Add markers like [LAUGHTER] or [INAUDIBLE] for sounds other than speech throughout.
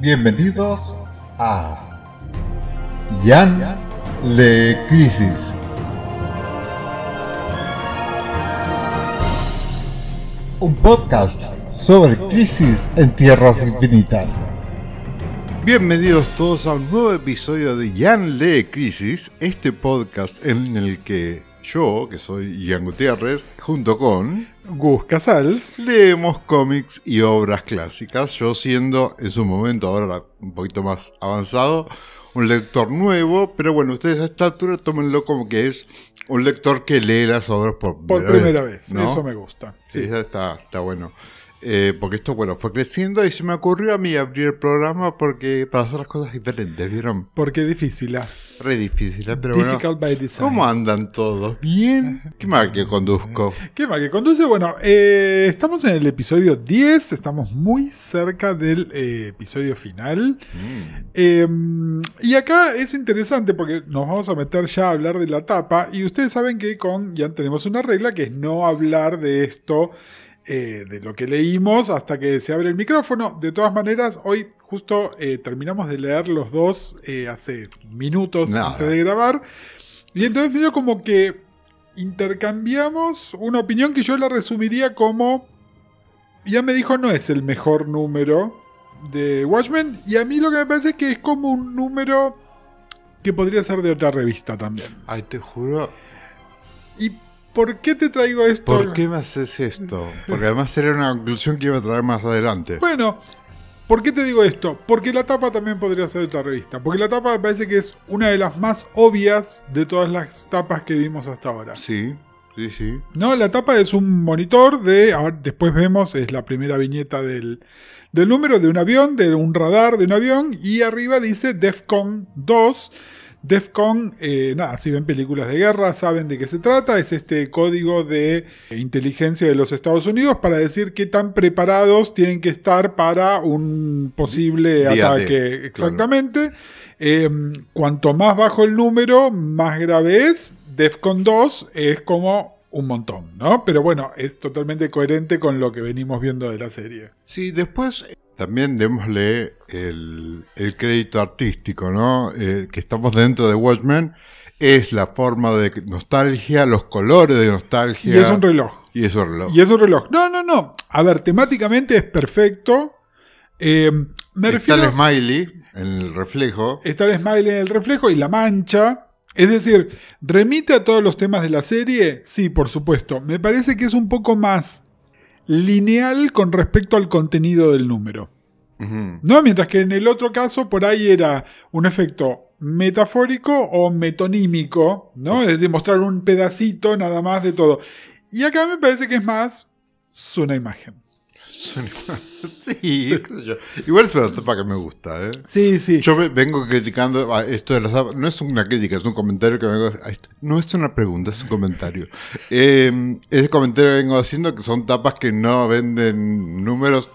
Bienvenidos a Jan Le Crisis. Un podcast sobre crisis en tierras infinitas. Bienvenidos todos a un nuevo episodio de Jan Le Crisis, este podcast en el que yo, que soy Jan Gutiérrez, junto con Gus Casals, leemos cómics y obras clásicas. Yo siendo en su momento, ahora un poquito más avanzado, un lector nuevo, pero bueno, ustedes a esta altura tómenlo como que es un lector que lee las obras por, por primera vez. Eso me gusta. Sí, sí está, está bueno. Eh, porque esto, bueno, fue creciendo y se me ocurrió a mí abrir el programa porque para hacer las cosas diferentes, ¿vieron? Porque difícil, ¿ah? Re difícil, ¿eh? pero Difficult ¿Cómo andan todos? ¿Bien? [LAUGHS] ¿Qué mal que conduzco? ¿Qué mal que conduce? Bueno, eh, estamos en el episodio 10, estamos muy cerca del episodio final. Mm. Em, y acá es interesante porque nos vamos a meter ya a hablar de la tapa y ustedes saben que con ya tenemos una regla que es no hablar de esto eh, de lo que leímos hasta que se abre el micrófono. De todas maneras, hoy justo eh, terminamos de leer los dos eh, hace minutos antes de grabar. Y entonces medio como que intercambiamos una opinión que yo la resumiría como... Ya me dijo no es el mejor número de Watchmen. Y a mí lo que me parece es que es como un número que podría ser de otra revista también. Ay, te juro. Y ¿Por qué te traigo esto? ¿Por qué me haces esto? Porque además era una conclusión que iba a traer más adelante. Bueno, ¿por qué te digo esto? Porque la tapa también podría ser otra revista. Porque la tapa parece que es una de las más obvias de todas las tapas que vimos hasta ahora. Sí. Sí, sí. No, la tapa es un monitor de. después vemos, es la primera viñeta del, del número de un avión, de un radar de un avión, y arriba dice DEFCON 2 DEFCON, eh, nada, si ven películas de guerra, saben de qué se trata. Es este código de inteligencia de los Estados Unidos para decir qué tan preparados tienen que estar para un posible ataque. Exactamente. Eh, cuanto más bajo el número, más grave es. DEFCON 2 es como un montón, ¿no? Pero bueno, es totalmente coherente con lo que venimos viendo de la serie. Sí, después también démosle el, crédito artístico, ¿no? Eh, que estamos dentro de Watchmen es la forma de nostalgia, los colores de nostalgia. Y es un reloj. Y es un reloj. Y es un reloj. No, no, no. A ver, temáticamente es perfecto. Eh, está el smiley en el reflejo. Está el smiley en el reflejo y la mancha. Es decir, ¿remite a todos los temas de la serie? Sí, por supuesto. Me parece que es un poco más lineal con respecto al contenido del número. ¿No? Mientras que en el otro caso por ahí era un efecto metafórico o metonímico, ¿no? Es decir, mostrar un pedacito nada más de todo. Y acá me parece que es más una imagen. [LAUGHS] Sí, Igual es una tapa que me gusta, ¿eh? Sí, sí. Yo vengo criticando ah, esto de las tapas. No es una crítica, es un comentario que vengo No es una pregunta, es un comentario. [LAUGHS] Eh, ese comentario que vengo haciendo que son tapas que no venden números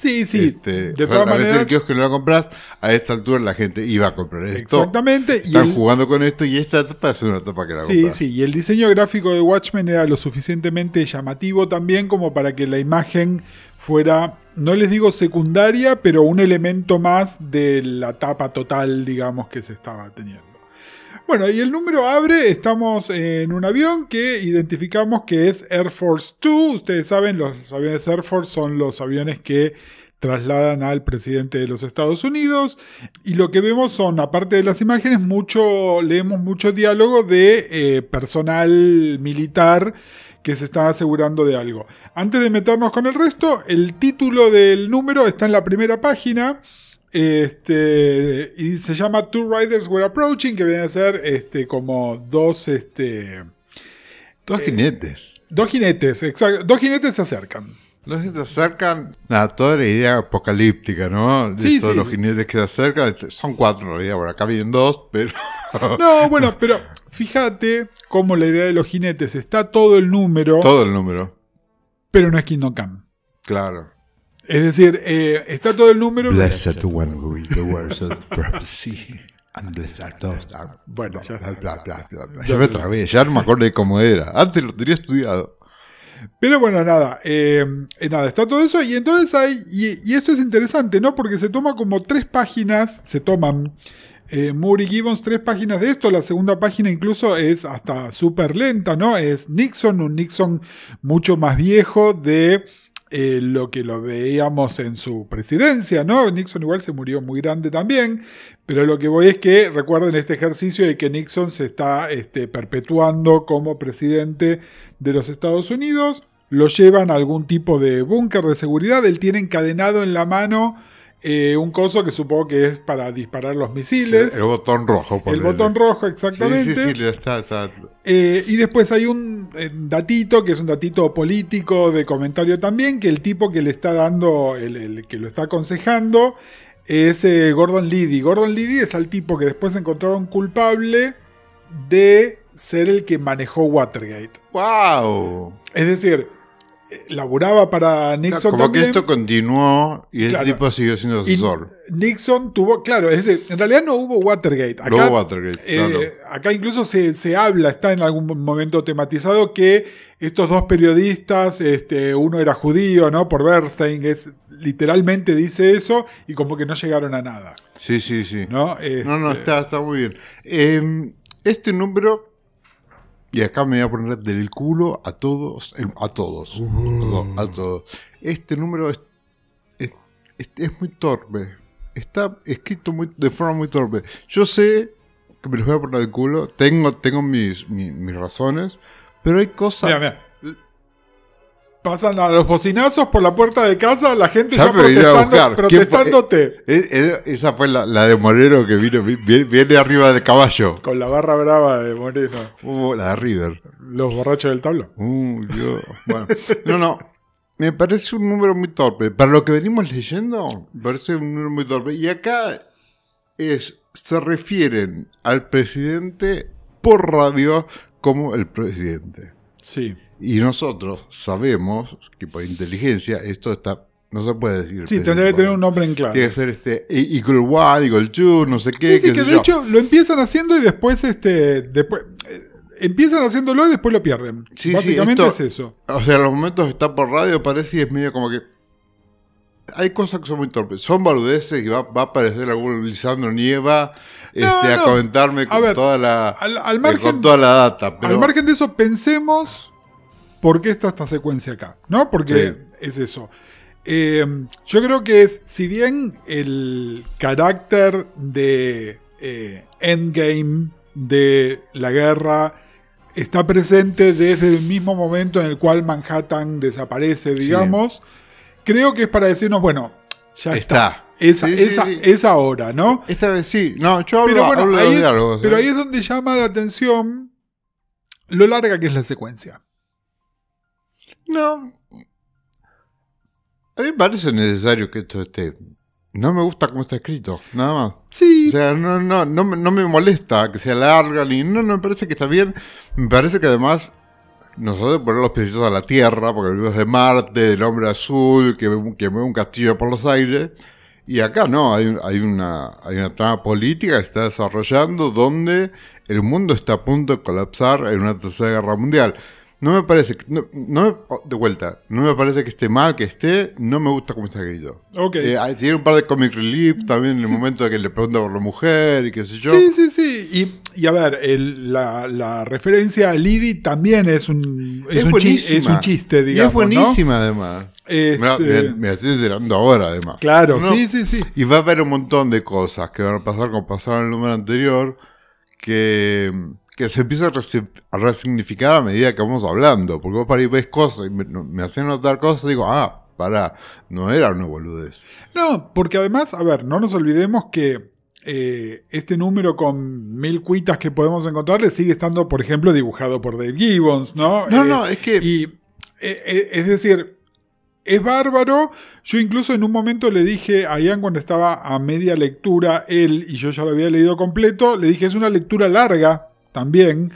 Sí, sí. Este, de todas a veces el kiosco no lo compras, a esta altura la gente iba a comprar esto. Exactamente. Están jugando con esto y esta tapa es una tapa que la Sí, sí. Y el diseño gráfico de Watchmen era lo suficientemente llamativo también como para que la imagen fuera, no les digo secundaria, pero un elemento más de la tapa total, digamos, que se estaba teniendo. Bueno, y el número abre, estamos en un avión que identificamos que es Air Force 2. Ustedes saben, los aviones Air Force son los aviones que trasladan al presidente de los Estados Unidos y lo que vemos son, aparte de las imágenes, mucho, leemos mucho diálogo de eh, personal militar que se está asegurando de algo. Antes de meternos con el resto, el título del número está en la primera página este, y se llama Two Riders Were Approaching, que viene a ser este, como dos. Este, dos eh, jinetes. Dos jinetes, exacto. Dos jinetes se acercan. Los jinetes se acercan, nada, toda la idea apocalíptica, ¿no? De todos los jinetes que se acercan, son cuatro en realidad, por acá vienen dos, pero... [LAUGHS] no, bueno, pero fíjate cómo la idea de los jinetes está todo el número. Todo el número. Pero no es Kingdom Come. Claro. Es decir, eh, está todo el número. Blessed one who the words of prophecy. And blessed are those Bueno, ya, me trabé, ya no me acuerdo de cómo era. Antes lo tenía estudiado. Pero bueno, nada, eh, eh, nada, está todo eso. Y entonces hay, y, esto es interesante, ¿no? Porque se toma como tres páginas, se toman eh, Gibbons tres páginas de esto. La segunda página incluso es hasta súper lenta, ¿no? Es Nixon, un Nixon mucho más viejo de eh, lo que lo veíamos en su presidencia, ¿no? Nixon igual se murió muy grande también, pero lo que voy es que recuerden este ejercicio de que Nixon se está este, perpetuando como presidente de los Estados Unidos, lo llevan a algún tipo de búnker de seguridad, él tiene encadenado en la mano eh, un coso que supongo que es para disparar los misiles. El, botón rojo. El botón rojo, exactamente. está, eh, y después hay un eh, datito, que es un datito político de comentario también, que el tipo que le está dando, el, que lo está aconsejando, es Gordon Liddy. Gordon Liddy es el tipo que después encontraron culpable de ser el que manejó Watergate. ¡Wow! Es decir, laburaba para Nixon. como que esto continuó y el tipo siguió siendo asesor. Nixon tuvo, claro, es decir, en realidad no hubo Watergate. Acá, no hubo Watergate. Eh, acá incluso se, habla, está en algún momento tematizado, que estos dos periodistas, este, uno era judío, ¿no? Por Bernstein, es, literalmente dice eso y como que no llegaron a nada. Sí, sí, sí. No, no, este está, está muy bien. Em, este número y acá me voy a poner del culo a todos, em, a todos, a todos. Este número es, es, muy torpe. Está escrito muy, de forma muy torpe. Yo sé que me los voy a poner del culo, tengo, tengo mis, mis, razones, pero hay cosas pasan a los bocinazos por la puerta de casa, la gente ya, protestando, protestándote. Eh, eh, eh, esa fue la, de Moreno que viene, arriba de caballo. Con la barra brava de Moreno. Uh, la de River. Los borrachos del tablo. Uh, no, no. Me parece un número muy torpe. Para lo que venimos leyendo, me parece un número muy torpe. Y acá es, se refieren al presidente por radio como el presidente. Sí. Y nosotros sabemos que por inteligencia esto está no se puede decir. Sí, tendría que tener un nombre en claro. Tiene que ser este One, Equal Two, no sé qué. Sí, que de hecho lo empiezan haciendo y después este después eh, empiezan haciéndolo y después lo pierden. Básicamente es eso. O sea, en los momentos está por radio parece y es medio como que hay cosas que son muy torpes. Son baludeces y va, a aparecer algún Lisandro Nieva este, a comentarme con, toda la, eh, con toda la data. Al margen de eso, pensemos ¿por qué está esta secuencia acá? ¿No? Porque es eso. Eh, yo creo que es, si bien el carácter de eh, Endgame, de la guerra, está presente desde el mismo momento en el cual Manhattan desaparece, digamos, creo que es para decirnos, bueno, ya está. Es Esa, esa, ¿no? Esta vez sí. No, yo pero bueno, Pero ahí es donde llama la atención lo larga que es la secuencia. No. A mí me parece necesario que esto esté. No me gusta cómo está escrito, nada más. Sí. O sea, no, no, no, me molesta que se larga, ni. No, no me parece que está bien. Me parece que además nosotros poner los pies a la tierra, porque vivimos de Marte, del hombre azul, que, que mueve un castillo por los aires. Y acá no, hay, hay, una, hay una trama política que se está desarrollando donde el mundo está a punto de colapsar en una tercera guerra mundial. No me parece, no, oh, de vuelta, no me parece que esté mal que esté, no me gusta cómo está escrito. Eh, tiene un par de comic relief también en el momento de que le pregunta por la mujer y qué sé yo. Sí, sí, sí. Y, a ver, la, referencia a Liddy también es un, es, un chiste, digamos. Y es buenísima además. Este me, la estoy enterando ahora además. Claro, sí, sí, sí. Y va a haber un montón de cosas que van a pasar como pasaron en el número anterior que que se empieza a, resignificar a medida que vamos hablando. Porque vos para ir ves cosas y me, hacen notar cosas digo, ah, para, no era una boludez. No, porque además, a ver, no nos olvidemos que eh, este número con mil cuitas que podemos encontrarle sigue estando, por ejemplo, dibujado por Dave Gibbons, ¿no? No, eh, no, es que. Y, eh, es decir, es bárbaro. Yo incluso en un momento le dije a Ian cuando estaba a media lectura, él, y yo ya lo había leído completo, le dije, es una lectura larga, también.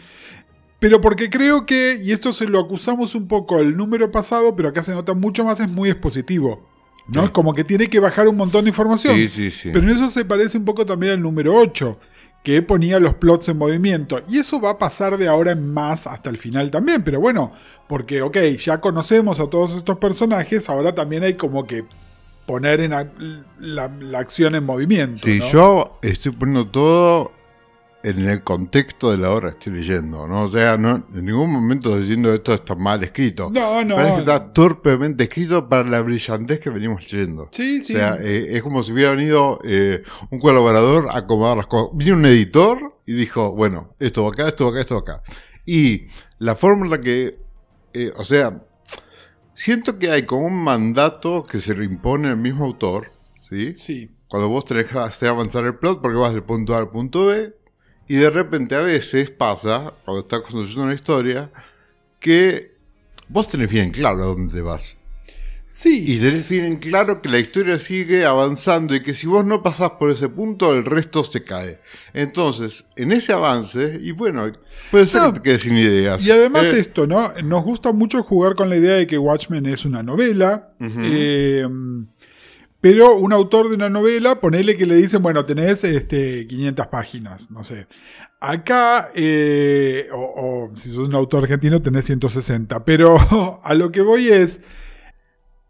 Pero porque creo que, y esto se lo acusamos un poco el número pasado, pero acá se nota mucho más, es muy expositivo. ¿no? Es como que tiene que bajar un montón de información. Sí, sí, sí. Pero en eso se parece un poco también al número 8, que ponía los plots en movimiento. Y eso va a pasar de ahora en más hasta el final también. Pero bueno, porque, ok, ya conocemos a todos estos personajes, ahora también hay como que poner en la, acción en movimiento. Sí, yo estoy poniendo todo en el contexto de la obra estoy leyendo, ¿no? O sea, en ningún momento estoy diciendo esto está mal escrito. Parece que está torpemente escrito para la brillantez que venimos leyendo. Sí, sí. O sea, eh, es como si hubiera venido eh, un colaborador a acomodar las cosas. Vino un editor y dijo, bueno, esto va acá, esto va acá, esto va acá. Y la fórmula que, eh, o sea, siento que hay como un mandato que se le impone al mismo autor, ¿sí? Sí. Cuando vos te que avanzar el plot porque vas del punto A al punto B, y de repente a veces pasa, cuando estás construyendo una historia, que vos tenés bien claro a dónde te vas. Sí. Y tenés bien claro que la historia sigue avanzando y que si vos no pasás por ese punto, el resto se cae. Entonces, en ese avance, y bueno, puede ser que te quedes sin ideas. Y además eh, esto, ¿no? Nos gusta mucho jugar con la idea de que Watchmen es una novela. Pero un autor de una novela, ponele que le dicen, bueno, tenés este, 500 páginas, no sé. Acá, eh, o, si sos un autor argentino, tenés 160. Pero [LAUGHS] a lo que voy es,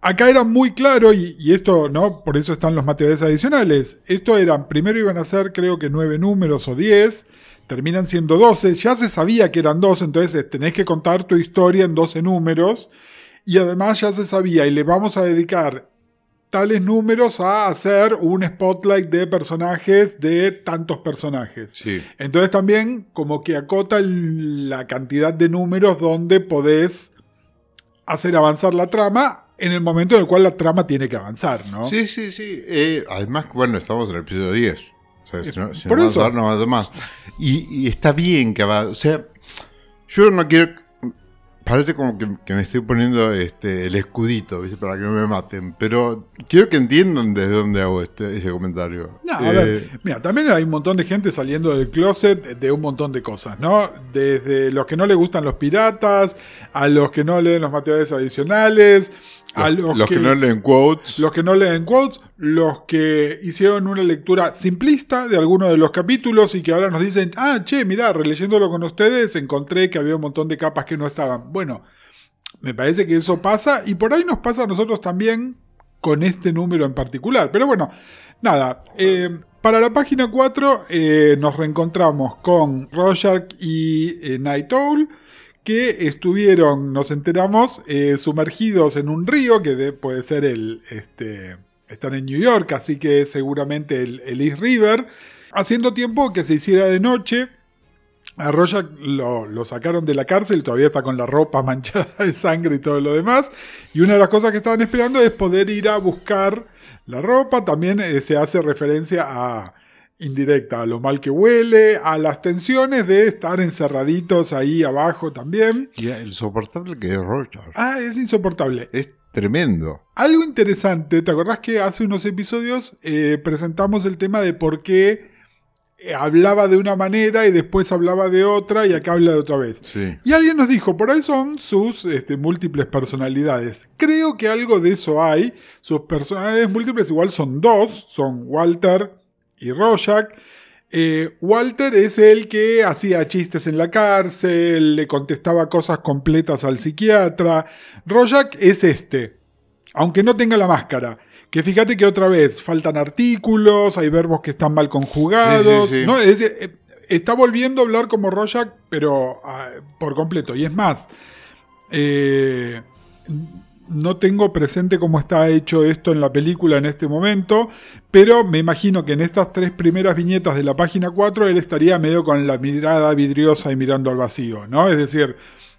Acá era muy claro, y, esto, ¿no? Por eso están los materiales adicionales. Esto eran, primero iban a ser creo que nueve números o 10, terminan siendo 12. ya se sabía que eran 12, entonces eh, tenés que contar tu historia en 12 números, y además ya se sabía, y le vamos a dedicar tales números a hacer un spotlight de personajes de tantos personajes. Entonces también como que acota la cantidad de números donde podés hacer avanzar la trama en el momento en el cual la trama tiene que avanzar, ¿no? Sí, sí, sí. Eh, además, bueno, estamos en el episodio 10. Eh, no, Por no eso. más. Y, y, está bien que va... O sea, yo no quiero parece como que, me estoy poniendo este, el escudito para que no me maten, pero quiero que entiendan desde dónde hago este, ese comentario. No, a ver, eh, mira, también hay un montón de gente saliendo del closet de un montón de cosas, ¿no? Desde los que no le gustan los piratas, a los que no leen los materiales adicionales, a los, que, no leen quotes. Los que no leen quotes, los que hicieron una lectura simplista de algunos de los capítulos y que ahora nos dicen, ah, che, mirá, releyéndolo con ustedes encontré que había un montón de capas que no estaban. Bueno, me parece que eso pasa y por ahí nos pasa a nosotros también con este número en particular. Pero bueno, nada, eh, para la página 4 eh, nos reencontramos con Rorschach y eh, Night Owl que estuvieron, nos enteramos, sumergidos en un río, que puede ser el, este, están en New York, así que seguramente el, East River. Haciendo tiempo que se hiciera de noche, a lo, sacaron de la cárcel, todavía está con la ropa [LAUGHS] manchada de sangre y todo lo demás. Y una de las cosas que estaban esperando es poder ir a buscar la ropa. También eh, se hace referencia a indirecta, a lo mal que huele, a las tensiones de estar encerraditos ahí abajo también. Y el soportable que es Roger. Ah, es insoportable. Es tremendo. Algo interesante, ¿te acordás que hace unos episodios eh, presentamos el tema de por qué eh, hablaba de una manera y después hablaba de otra y acá habla de otra vez. Sí. Y alguien nos dijo, por ahí son sus este, múltiples personalidades. Creo que algo de eso hay. Sus personalidades múltiples igual son dos, son Walter y Rorschach. Eh, Walter es el que hacía chistes en la cárcel, le contestaba cosas completas al psiquiatra. Rorschach es este, aunque no tenga la máscara. Que fíjate que otra vez faltan artículos, hay verbos que están mal conjugados. ¿no? Eh, está volviendo a hablar como Rorschach, pero ah, por completo. Y es más, eh, no tengo presente cómo está hecho esto en la película en este momento, pero me imagino que en estas tres primeras viñetas de la página 4 él estaría medio con la mirada vidriosa y mirando al vacío, ¿no? Es decir,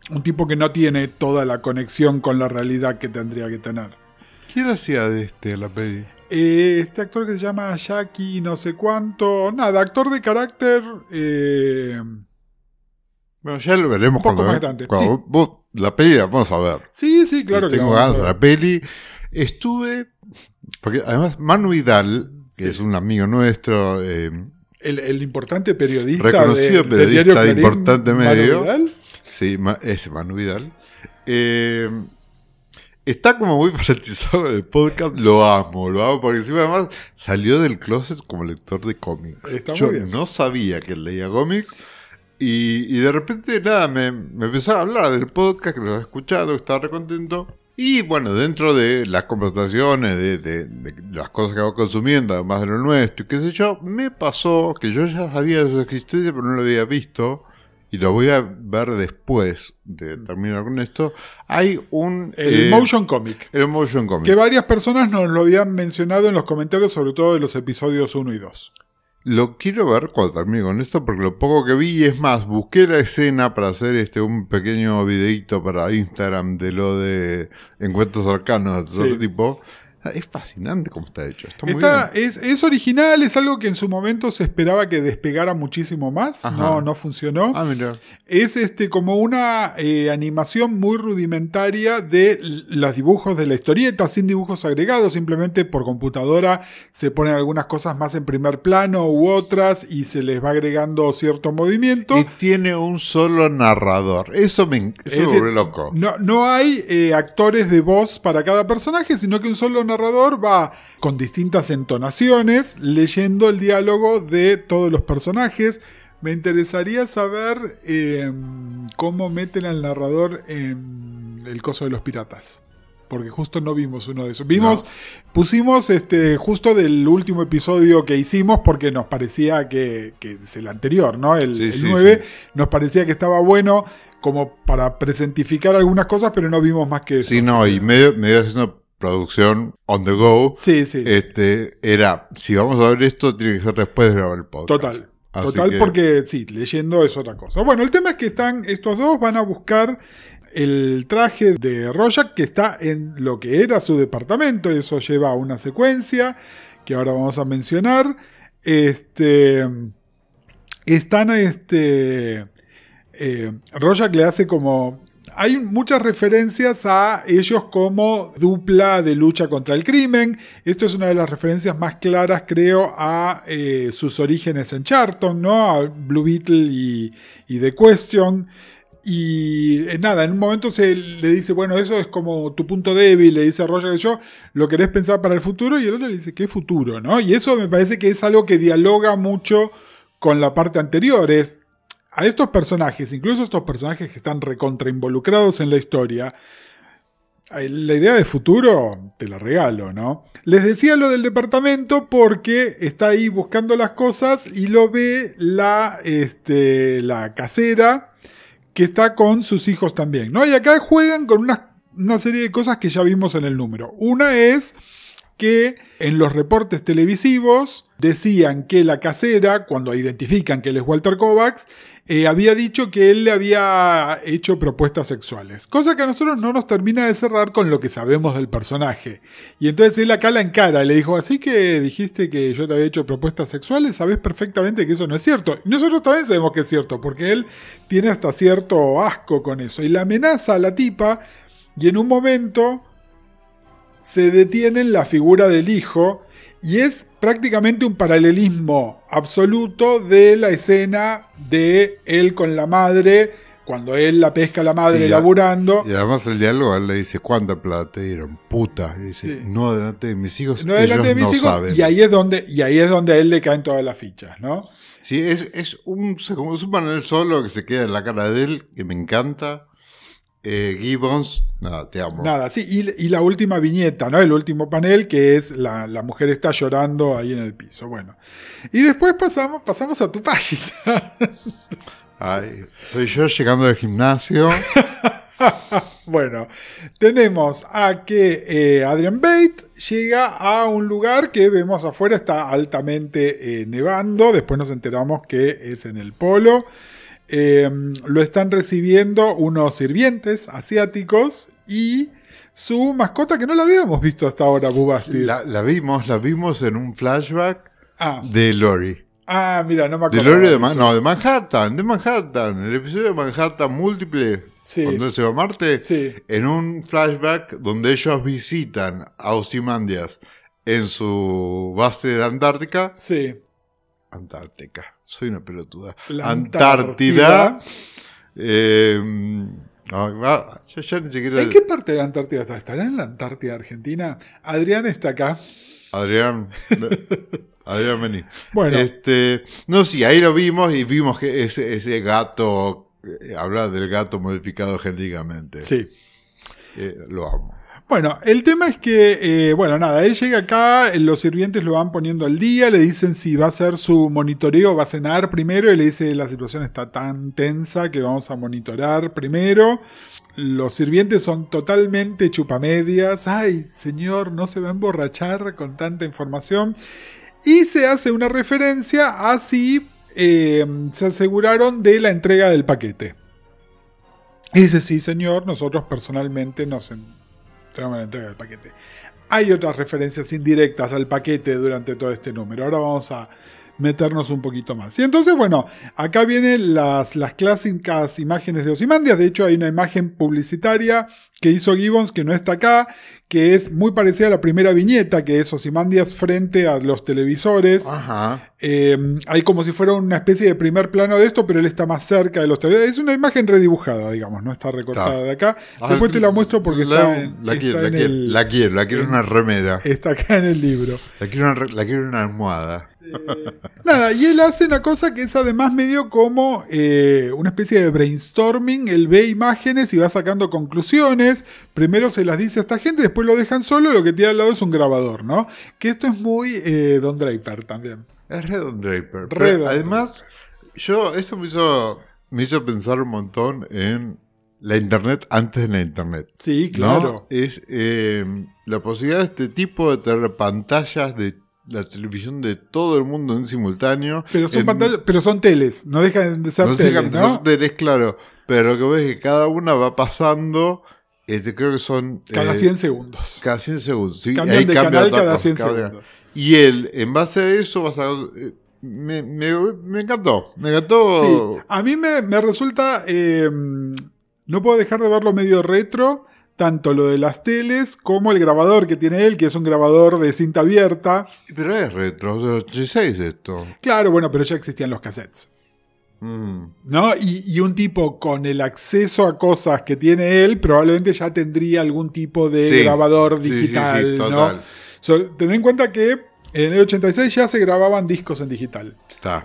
un tipo que no tiene toda la conexión con la realidad que tendría que tener. ¿Quién hacía de este la peli? Eh, este actor que se llama Jackie no sé cuánto, nada, actor de carácter... Eh, bueno, ya lo veremos cuando, la peli vamos a ver. Sí, sí, claro Tengo ganas de la peli. Estuve, porque además Manu Vidal, que es un amigo nuestro, eh, el, importante periodista. Reconocido periodista de, importante medio. Manu Vidal. Sí, es Manu Vidal. Eh, está como muy en [LAUGHS] del podcast. Lo amo, lo amo, porque encima además salió del closet como lector de cómics. Yo no sabía que leía cómics. Y, de repente, nada, me, empezó a hablar del podcast, que lo había escuchado, estaba recontento. Y bueno, dentro de las conversaciones, de, las cosas que hago consumiendo, además de lo nuestro, y qué sé yo, me pasó que yo ya sabía de su existencia, pero no lo había visto, y lo voy a ver después de terminar con esto. Hay un. El eh, Motion Comic. El Motion Comic. Que varias personas nos lo habían mencionado en los comentarios, sobre todo de los episodios 1 y 2. Lo quiero ver cuando termine con esto porque lo poco que vi es más, busqué la escena para hacer este un pequeño videito para Instagram de lo de encuentros cercanos de todo tipo. Es fascinante como está hecho. Está Es, original, es algo que en su momento se esperaba que despegara muchísimo más. No, no funcionó. Ah, es este, como una eh, animación muy rudimentaria de los dibujos de la historieta, sin dibujos agregados, simplemente por computadora se ponen algunas cosas más en primer plano u otras y se les va agregando cierto movimiento. Y tiene un solo narrador. Eso me, eso loco. No, no hay eh, actores de voz para cada personaje, sino que un solo narrador narrador va con distintas entonaciones leyendo el diálogo de todos los personajes. Me interesaría saber eh, cómo meten al narrador en el coso de los piratas porque justo no vimos uno de esos. Vimos, pusimos este, justo del último episodio que hicimos, porque nos parecía que, es el anterior, ¿no? El, 9, nos parecía que estaba bueno como para presentificar algunas cosas, pero no vimos más que eso. Sí, no, y medio, medio haciendo producción on the go. Sí, sí. Este, era, si vamos a ver esto, tiene que ser después de grabar el podcast. Total. total, porque sí, leyendo es otra cosa. Bueno, el tema es que están, estos dos van a buscar el traje de Rojak que está en lo que era su departamento. y Eso lleva a una secuencia que ahora vamos a mencionar. Este. Están, este. Eh, Rojak le hace como hay muchas referencias a ellos como dupla de lucha contra el crimen. Esto es una de las referencias más claras, creo, a eh, sus orígenes en Charlton, ¿no? A Blue Beetle y, The Question. Y eh, nada, en un momento se le dice, bueno, eso es como tu punto débil, le dice a Roger que yo, lo querés pensar para el futuro, y el otro le dice, ¿qué futuro? ¿no? Y eso me parece que es algo que dialoga mucho con la parte anterior, a estos personajes, incluso estos personajes que están recontra involucrados en la historia, eh, la idea de futuro te la regalo, ¿no? Les decía lo del departamento porque está ahí buscando las cosas y lo ve la, este, la casera que está con sus hijos también, ¿no? Y acá juegan con una serie de cosas que ya vimos en el número. Una es que en los reportes televisivos decían que la casera, cuando identifican que él es Walter Kovacs, eh, había dicho que él le había hecho propuestas sexuales. Cosa que a nosotros no nos termina de cerrar con lo que sabemos del personaje. Y entonces él acá la encara, le dijo, así que dijiste que yo te había hecho propuestas sexuales, sabes perfectamente que eso no es cierto. Y nosotros también sabemos que es cierto, porque él tiene hasta cierto asco con eso. Y la amenaza a la tipa, y en un momento se detiene en la figura del hijo y es prácticamente un paralelismo absoluto de la escena de él con la madre cuando él la pesca la madre laburando. Y además el diálogo, él le dice, ¿cuánta plata dieron? Puta. Y dice, no adelante de mis hijos. No Y ahí es donde, y ahí es donde a él le caen todas las fichas, ¿no? Sí, es, es un, es un panel solo que se queda en la cara de él, que me encanta. Eh, Gibbons, nada, te amo. Nada, sí, y, la última viñeta, ¿no? El último panel, que es la, mujer está llorando ahí en el piso. Bueno. Y después pasamos, pasamos a tu página. [LAUGHS] soy yo llegando del gimnasio. [LAUGHS] bueno, tenemos a que eh, Adrian Bate llega a un lugar que vemos afuera, está altamente eh, nevando. Después nos enteramos que es en el polo. Em, lo están recibiendo unos sirvientes asiáticos y su mascota que no la habíamos visto hasta ahora, Bubastis. La, vimos, la vimos en un flashback ah. de Lori. Ah, mira, no me acuerdo. De Lori de, no, de Manhattan, de Manhattan, el episodio de Manhattan múltiple. Cuando se va a Marte, en un flashback donde ellos visitan a Osimandias en su base de Antártica. Sí. Antártica. Soy una pelotuda. Antártida. ¿En qué parte de la Antártida está? ¿Estará en la Antártida Argentina? Adrián está acá. Adrián. [LAUGHS] Adrián, vení. Bueno. Este, no, sí, ahí lo vimos y vimos que ese, ese gato, eh, habla del gato modificado genéticamente. Sí. Eh, lo amo. Bueno, el tema es que, eh, bueno, nada, él llega acá, eh, los sirvientes lo van poniendo al día, le dicen si va a hacer su monitoreo, va a cenar primero, y le dice la situación está tan tensa que vamos a monitorar primero. Los sirvientes son totalmente chupamedias, ay señor, no se va a emborrachar con tanta información. Y se hace una referencia a si eh, se aseguraron de la entrega del paquete. dice, sí señor, nosotros personalmente nos, tenemos la entrega del paquete. Hay otras referencias indirectas al paquete durante todo este número. Ahora vamos a meternos un poquito más. Y entonces, bueno, acá vienen las, las clásicas imágenes de Osimandias. De hecho, hay una imagen publicitaria que hizo Gibbons que no está acá, que es muy parecida a la primera viñeta, que es Osimandias frente a los televisores. Ajá. Eh, hay como si fuera una especie de primer plano de esto, pero él está más cerca de los televisores. Es una imagen redibujada, digamos, no está recortada de acá. Ah, Después te la muestro porque está, en, la, quiero, la, quiero, la quiero, una remera. Está acá en el libro. La quiero una, la quiero una almohada. [LAUGHS] Nada, y él hace una cosa que es además medio como eh, una especie de brainstorming. Él ve imágenes y va sacando conclusiones. Primero se las dice a esta gente, después lo dejan solo. Lo que tiene al lado es un grabador, ¿no? Que esto es muy eh, Don Draper también. Es Red Don Draper. Red además, yo, esto me hizo, pensar un montón en la internet antes de la internet. Sí, claro. Es eh, la posibilidad de este tipo de tener pantallas de la televisión de todo el mundo en simultáneo. Pero son, pero son teles, no dejan de ser no teles. de ser teles, claro. Pero lo que ves es que cada una va pasando. Este, creo que son. Cada 100 eh, segundos. Cada 100 segundos. ¿sí? Cambian de canal cada 100 segundos. Y él, en base a eso, vas a. Eh, me, encantó. Me encantó. Sí. A mí me, resulta. Em, no puedo dejar de verlo medio retro tanto lo de las teles como el grabador que tiene él, que es un grabador de cinta abierta. Pero es retro, de 86 esto. Claro, bueno, pero ya existían los cassettes. Mm. ¿No? Y, un tipo con el acceso a cosas que tiene él, probablemente ya tendría algún tipo de grabador digital. Sí, ¿no? en cuenta que en el 86 ya se grababan discos en digital.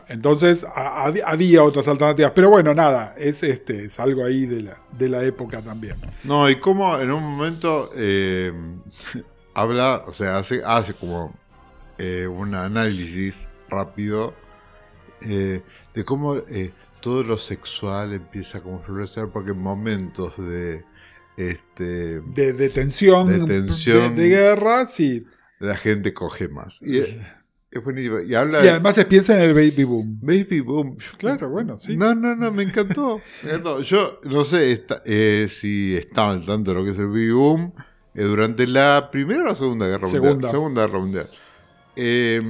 Entonces había otras alternativas. Pero bueno, nada, es, este, es algo ahí de la, de la época también. No, y como en un momento eh, [LAUGHS] habla, o sea, hace, hace como eh, un análisis rápido eh, de cómo todo lo sexual empieza a florecer porque en momentos de... Este, de, tensión, de, guerra, La gente coge más. Y, [LAUGHS] Es buenísimo. Y, además se piensa en el baby boom. Baby boom. Claro, bueno, sí. No, no, no, me encantó. [LAUGHS] Yo no sé eh, si está al tanto de lo que es el baby boom eh, durante la Primera o la Segunda Guerra Mundial. segunda Guerra Mundial. Eh,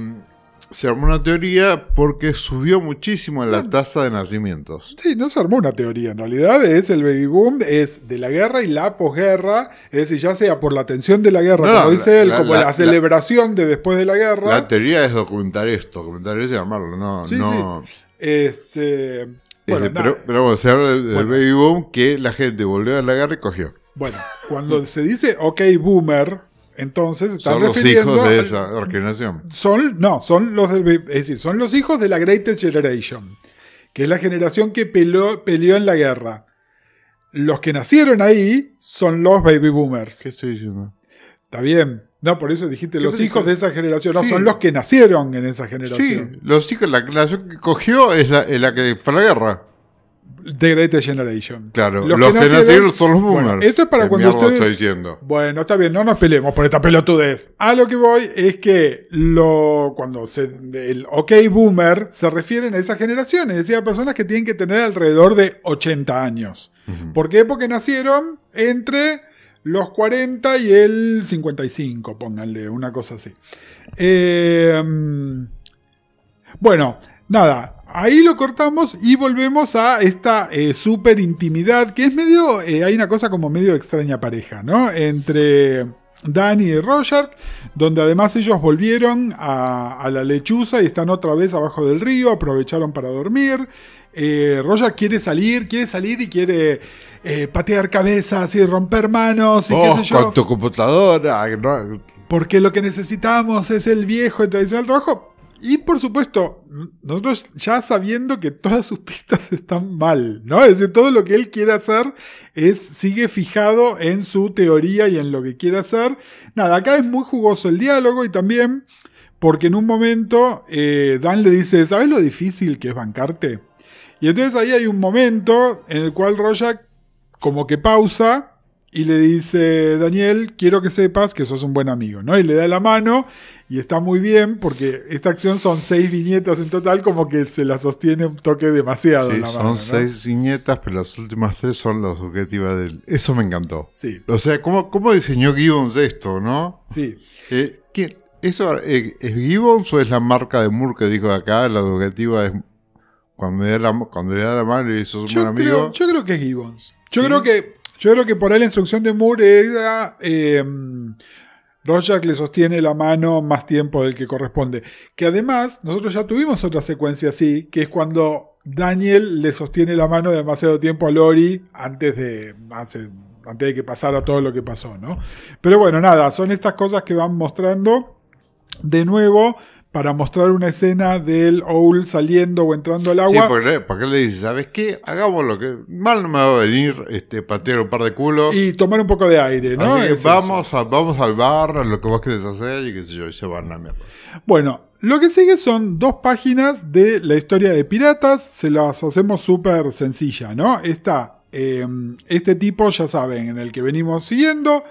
se armó una teoría porque subió muchísimo la tasa de nacimientos. Sí, no se armó una teoría, en realidad es el baby boom, es de la guerra y la posguerra, es decir, ya sea por la tensión de la guerra, como la, dice él, como la, celebración de después de la guerra. La teoría es documentar esto, documentar eso y armarlo, no, no. Este, este, bueno, pero, bueno, se habla del baby boom que la gente volvió a la guerra y cogió. Bueno, cuando [LAUGHS] se dice ok boomer, entonces, están son los hijos de esa generación. Son, no, son los, son los hijos de la Greatest Generation, que es la generación que peleó, en la guerra. Los que nacieron ahí son los baby boomers. ¿Qué estoy Está bien. No, por eso dijiste los hijos de esa generación. No, son los que nacieron en esa generación. Sí, los hijos, la generación que cogió es la, que fue a la guerra. The Greatest Generation. Claro, los, que, nacieron, son los boomers. Bueno, esto es para cuando diciendo. Bueno, está bien, no nos peleemos por esta pelotudez. A lo que voy es que lo, cuando se, el OK Boomer se refieren a esas generaciones, es decir, a personas que tienen que tener alrededor de 80 años. Porque ¿Por qué? Porque nacieron entre los 40 y el 55, pónganle, una cosa así. Eh, mm, bueno, nada, Ahí lo cortamos y volvemos a esta eh, super intimidad que es medio, eh, hay una cosa como medio extraña pareja, ¿no? Entre Danny y Roger, donde además ellos volvieron a, la lechuza y están otra vez abajo del río, aprovecharon para dormir. Eh, Roger quiere salir, quiere salir y quiere patear cabezas y romper manos y qué oh, sé yo. Con tu computadora. Porque lo que necesitamos es el viejo y tradicional trabajo y por supuesto, nosotros ya sabiendo que todas sus pistas [LAUGHS] están mal, ¿no? Es decir, todo lo que él quiere hacer es, sigue fijado en su teoría y en lo que quiere hacer. Nada, acá es muy jugoso el diálogo y también porque en un momento eh, Dan le dice, ¿sabes lo difícil que es bancarte? Y entonces ahí hay un momento en el cual Roya como que pausa y le dice, Daniel, quiero que sepas que sos un buen amigo, ¿no? Y le da la mano y está muy bien porque esta acción son seis viñetas en total, como que se la sostiene un toque demasiado. Sí, son seis viñetas, pero las últimas tres son las objetivas del... Eso me encantó. Sí. O sea, ¿cómo, cómo diseñó Gibbons esto, no? Sí. Eh, ¿Eso eh, es Gibbons o es la marca de Moore que dijo acá? La subjetiva es cuando era da la, cuando era la mano y sos un buen amigo. yo creo que es Gibbons. Yo creo que yo creo que por ahí la instrucción de Moore era eh, Rorschach le sostiene la mano más tiempo del que corresponde. Que además, nosotros ya tuvimos otra secuencia así, que es cuando Daniel le sostiene la mano demasiado tiempo a Lori antes de, antes de que pasara todo lo que pasó, ¿no? Pero bueno, nada, son estas cosas que van mostrando. De nuevo, para mostrar una escena del Owl saliendo o entrando al agua. Sí, porque, le dice, ¿sabes qué? Hagamos lo que mal no me va a venir este, patear un par de culos. Y tomar un poco de aire, ¿no? vamos, a, vamos al bar, lo que vos querés hacer y qué sé yo, y se van a la mierda. Bueno, lo que sigue son dos páginas de la historia de piratas, se las hacemos súper sencilla, ¿no? Está em, este tipo, ya saben, en el que venimos siguiendo,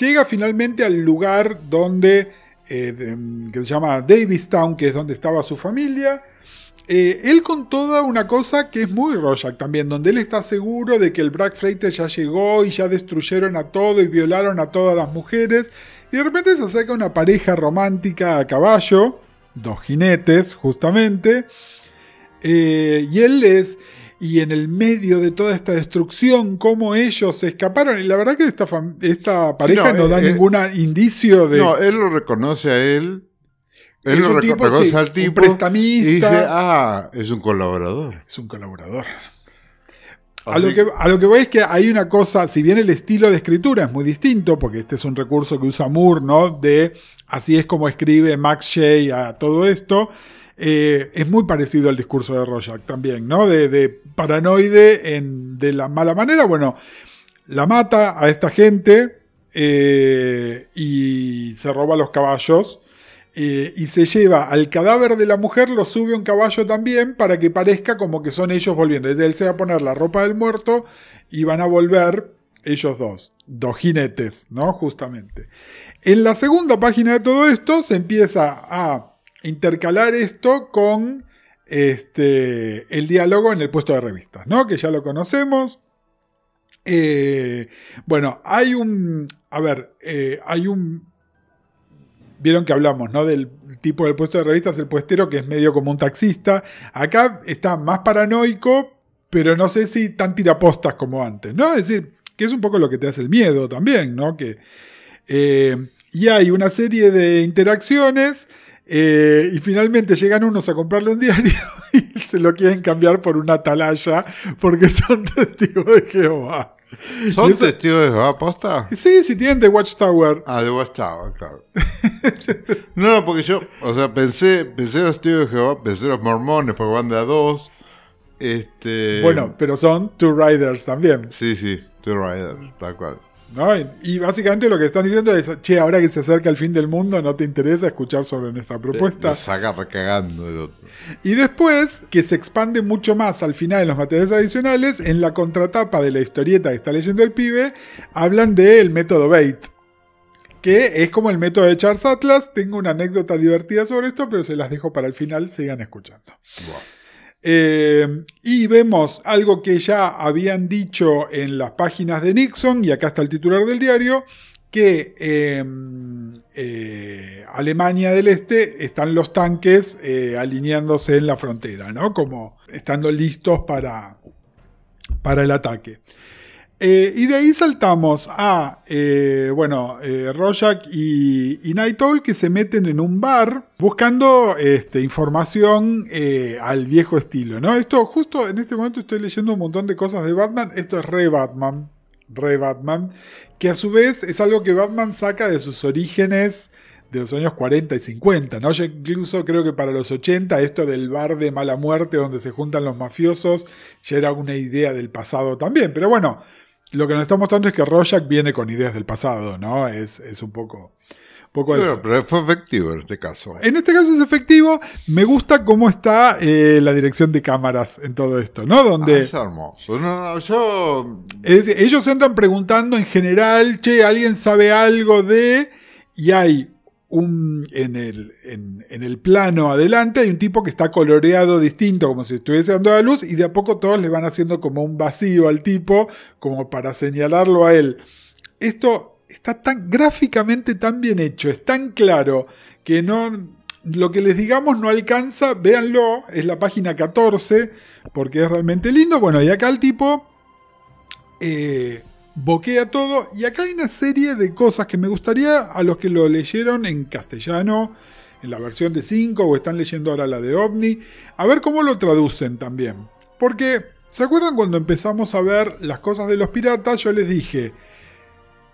llega finalmente al lugar donde eh, mm, que se llama Davistown, que es donde estaba su familia. Eh, él con toda una cosa que es muy Rojak también, donde él está seguro de que el Black Freighter ya llegó y ya destruyeron a todo y violaron a todas las mujeres. Y de repente se acerca una pareja romántica a caballo, dos jinetes justamente. Eh, y él es y en el medio de toda esta destrucción, cómo ellos se escaparon. Y la verdad que esta, pareja no, da eh, eh, ningún indicio de... No, él lo reconoce a él. Él lo tipo, reconoce al dice, ah, es un colaborador. Es un colaborador. A lo, que, a lo que voy es que hay una cosa, si bien el estilo de escritura es muy distinto, porque este es un recurso que usa Moore, ¿no? De así es como escribe Max Shea a todo esto, eh, es muy parecido al discurso de Rojak también, ¿no? De, paranoide en, de la mala manera. Bueno, la mata a esta gente eh, y se roba los caballos. Eh, y se lleva al cadáver de la mujer, lo sube a un caballo también para que parezca como que son ellos volviendo. Él se va a poner la ropa del muerto y van a volver ellos dos, dos jinetes, ¿no? Justamente. En la segunda página de todo esto se empieza a intercalar esto con este, el diálogo en el puesto de revistas, ¿no? Que ya lo conocemos. Eh, bueno, hay un. A ver, eh, hay un. Vieron que hablamos, ¿no? Del tipo del puesto de revistas, el puestero, que es medio como un taxista. Acá está más paranoico, pero no sé si tan tirapostas como antes, ¿no? Es decir, que es un poco lo que te hace el miedo también, ¿no? Que. Eh, y hay una serie de interacciones eh, y finalmente llegan unos a comprarle un diario [LAUGHS] y se lo quieren cambiar por una atalaya porque son [LAUGHS] testigos de Jehová. ¿Son testigos de Jehová posta? Sí, si tienen The Watchtower. Ah, The Watchtower, claro. [LAUGHS] no, no, porque yo, o sea, pensé, pensé los testigos de Jehová, pensé los mormones, porque van de a dos. Este... Bueno, pero son Two Riders también. Sí, sí, Two Riders, tal cual. Y básicamente lo que están diciendo es, che, ahora que se acerca el fin del mundo, no te interesa escuchar sobre nuestra propuesta. agarra el otro. Y después, que se expande mucho más al final en los materiales adicionales, en la contratapa de la historieta que está leyendo el pibe, hablan del método Bait. Que es como el método de Charles Atlas. Tengo una anécdota divertida sobre esto, pero se las dejo para el final. Sigan escuchando. Eh, y vemos algo que ya habían dicho en las páginas de Nixon, y acá está el titular del diario, que en em, eh, Alemania del Este están los tanques eh, alineándose en la frontera, ¿no? Como estando listos para el ataque. Eh, y de ahí saltamos a, eh, bueno, eh, Rojak y, Night que se meten en un bar buscando este, información eh, al viejo estilo, ¿no? Esto, justo en este momento estoy leyendo un montón de cosas de Batman. Esto es re Batman, re Batman, que a su vez es algo que Batman saca de sus orígenes de los años 40 y 50, ¿no? Yo incluso creo que para los 80 esto del bar de mala muerte donde se juntan los mafiosos ya era una idea del pasado también, pero bueno, lo que nos está mostrando es que Rojak viene con ideas del pasado, ¿no? Es, un poco... Poco pero, pero fue efectivo en este caso. ¿eh? En este caso es efectivo. Me gusta cómo está eh, la dirección de cámaras en todo esto, ¿no? Donde ah, es hermoso. ellos entran preguntando en general, che, ¿alguien sabe algo de...? Y hay en, el, plano adelante hay un tipo que está coloreado distinto, como si estuviese dando la luz, y de a poco todos le van haciendo como un vacío al tipo, como para señalarlo a él. Esto está tan gráficamente tan bien hecho, es tan claro, que no, lo que les digamos no alcanza, véanlo, es la página 14, porque es realmente lindo. Bueno, y acá el tipo... Eh, boquea todo. Y acá hay una serie de cosas que me gustaría a los que lo leyeron en castellano, en la versión de 5 o están leyendo ahora la de OVNI, a ver cómo lo traducen también. Porque, ¿se acuerdan cuando empezamos a ver las cosas de los piratas? Yo les dije,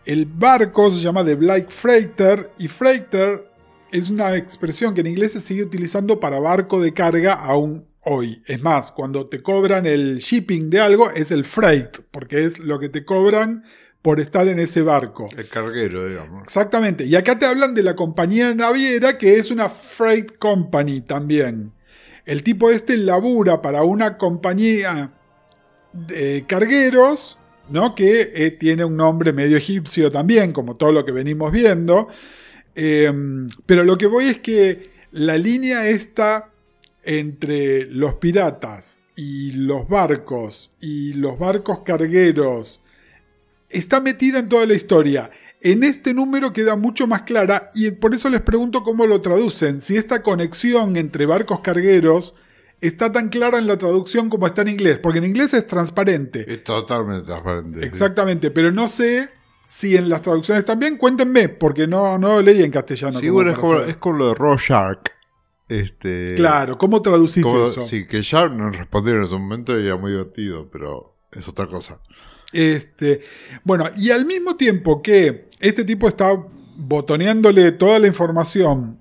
el barco se llama de Black Freighter y Freighter es una expresión que en inglés se sigue utilizando para barco de carga aún hoy. Es más, cuando te cobran el shipping de algo, es el freight, porque es lo que te cobran por estar en ese barco. El carguero, digamos. Exactamente. Y acá te hablan de la compañía naviera, que es una freight company también. El tipo este labura para una compañía de cargueros, ¿no? Que eh, tiene un nombre medio egipcio también, como todo lo que venimos viendo. Em, pero lo que voy es que la línea esta entre los piratas y los barcos y los barcos cargueros está metida en toda la historia. En este número queda mucho más clara y por eso les pregunto cómo lo traducen, si esta conexión entre barcos cargueros está tan clara en la traducción como está en inglés, porque en inglés es transparente. Es totalmente transparente. Exactamente, pero no sé si en las traducciones también, cuéntenme, porque no, no leí en castellano. Sí, es como, lo de Rorschach. Este, claro, ¿cómo traducís eso? Sí, que ya nos respondieron en su momento y era muy divertido, pero es otra cosa. Este, bueno, y al mismo tiempo que este tipo está botoneándole toda la información.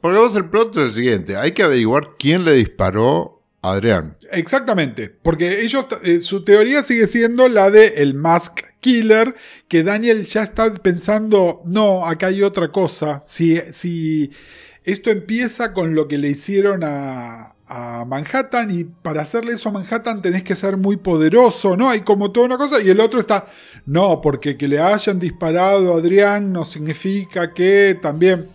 porque, el es el siguiente: hay que averiguar quién le disparó a Adrián. Exactamente, porque ellos, eh, su teoría sigue siendo la de el mask killer, que Daniel ya está pensando, no, acá hay otra cosa. Si, si esto empieza con lo que le hicieron a, Manhattan y para hacerle eso a Manhattan tenés que ser muy poderoso, ¿no? Hay como toda una cosa y el otro está, no, porque que le hayan disparado a Adrián no significa que también...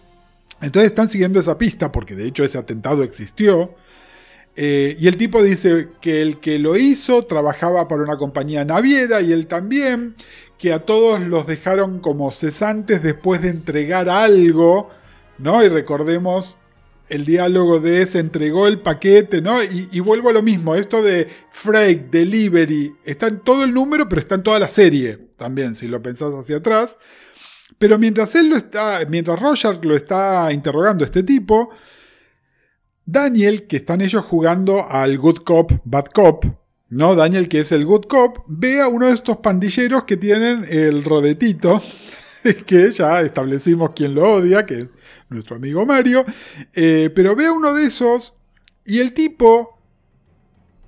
Entonces están siguiendo esa pista porque de hecho ese atentado existió. Eh, y el tipo dice que el que lo hizo trabajaba para una compañía naviera y él también, que a todos los dejaron como cesantes después de entregar algo ¿no? Y recordemos el diálogo de se entregó el paquete, ¿no? Y, vuelvo a lo mismo, esto de freight, delivery, está en todo el número, pero está en toda la serie también, si lo pensás hacia atrás. Pero mientras él lo está, mientras Roger lo está interrogando a este tipo, Daniel, que están ellos jugando al good cop, bad cop, ¿no? Daniel, que es el good cop, ve a uno de estos pandilleros que tienen el rodetito, [LAUGHS] que ya establecimos quién lo odia, que es nuestro amigo Mario, eh, pero ve a uno de esos y el tipo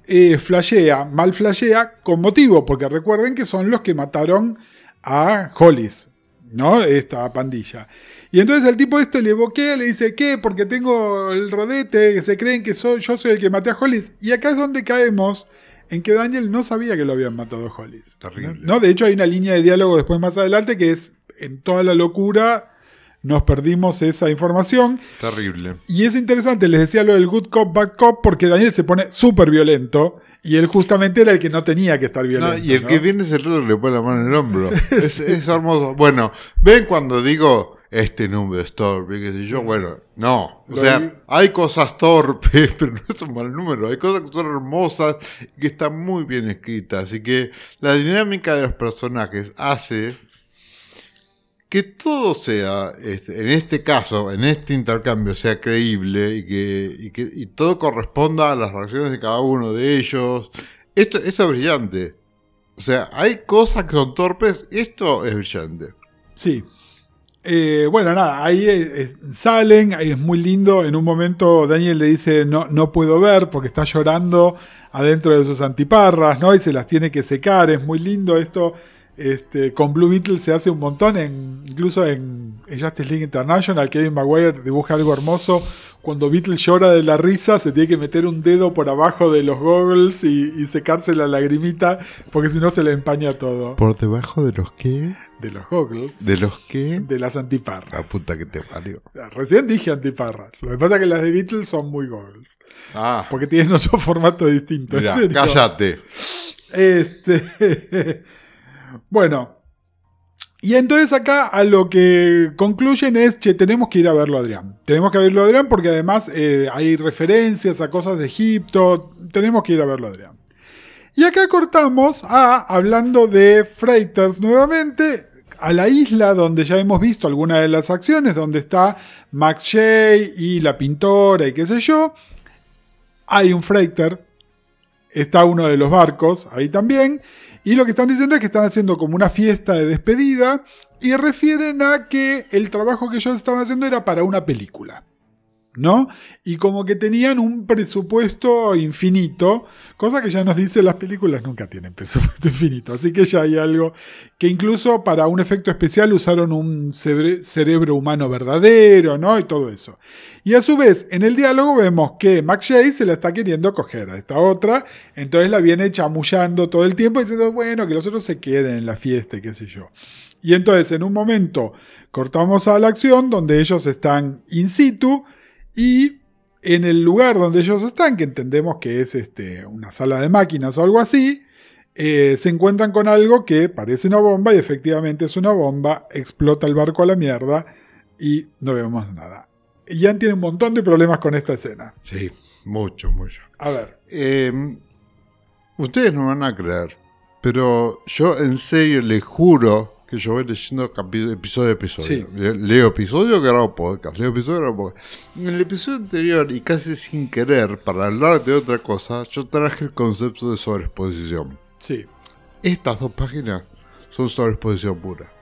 eh, flashea, mal flashea, con motivo, porque recuerden que son los que mataron a Hollis, ¿no? Esta pandilla. Y entonces el tipo este le boquea, le dice, ¿qué? Porque tengo el rodete, que se creen que soy, yo soy el que maté a Hollis. Y acá es donde caemos en que Daniel no sabía que lo habían matado a Hollis. ¿no? De hecho, hay una línea de diálogo después más adelante que es en toda la locura nos perdimos esa información. Terrible. Y es interesante, les decía lo del good cop, bad cop, porque Daniel se pone súper violento. Y él justamente era el que no tenía que estar violento. y el que viene es el le pone la mano en el hombro. [LAUGHS] es, es, hermoso. Bueno, ven cuando digo este número es torpe, qué sé yo. Mm. Bueno, no. O sea, hay cosas torpes, [LAUGHS] pero no es un mal número. Hay cosas que son hermosas y que están muy bien escritas. Así que la dinámica de los personajes hace que todo sea, este, en este caso, en este intercambio, sea creíble y que, todo corresponda a las reacciones de cada uno de ellos. Esto, es brillante. O sea, hay cosas que son torpes, esto es brillante. Sí. Eh, bueno, nada, ahí eh, eh, salen, ahí es muy lindo. En un momento Daniel le dice, no, no puedo ver porque está llorando adentro de sus antiparras, ¿no? Y se las tiene que secar, es muy lindo esto. Este, con Blue Beetle se hace un montón, en, incluso en, Justice League International, Kevin Maguire dibuja algo hermoso. Cuando Beetle llora de la risa, se tiene que meter un dedo por abajo de los goggles y, secarse la lagrimita, porque si no se le empaña todo. ¿Por debajo de los qué? De los goggles. ¿De los qué? De las antiparras. La puta que te parió. Recién dije antiparras. Lo que pasa es que las de Beetle son muy goggles. Ah. Porque tienen otro formato distinto. Mirá, cállate. Este. [LAUGHS] Bueno, y entonces acá a lo que concluyen es, que tenemos que ir a verlo a Adrián. Tenemos que verlo a Adrián porque además eh, hay referencias a cosas de Egipto. Tenemos que ir a verlo a Adrián. Y acá cortamos a, hablando de Freighters nuevamente, a la isla donde ya hemos visto algunas de las acciones, donde está Max Jay y la pintora y qué sé yo. Hay un Freighter, está uno de los barcos ahí también. Y lo que están diciendo es que están haciendo como una fiesta de despedida y refieren a que el trabajo que ellos estaban haciendo era para una película. ¿no? Y como que tenían un presupuesto infinito, cosa que ya nos dice las películas nunca tienen presupuesto [LAUGHS] infinito, así que ya hay algo que incluso para un efecto especial usaron un cerebro humano verdadero, ¿no? Y todo eso. Y a su vez, en el diálogo vemos que Max Jay se la está queriendo coger a esta otra, entonces la viene chamullando todo el tiempo diciendo, bueno, que los otros se queden en la fiesta, qué sé yo. Y entonces en un momento cortamos a la acción donde ellos están in situ, y en el lugar donde ellos están, que entendemos que es este, una sala de máquinas o algo así, eh, se encuentran con algo que parece una bomba y efectivamente es una bomba, explota el barco a la mierda y no vemos nada. Y Ian tiene un montón de problemas con esta escena. Sí, mucho, mucho. A ver. Em, ustedes no van a creer, pero yo en serio les juro que yo voy leyendo episodio a episodio. Leo episodio, grabo podcast. Leo episodio, grabo podcast. En el episodio anterior, y casi sin querer, para hablar de otra cosa, yo traje el concepto de sobreexposición. Estas dos páginas son sobreexposición pura.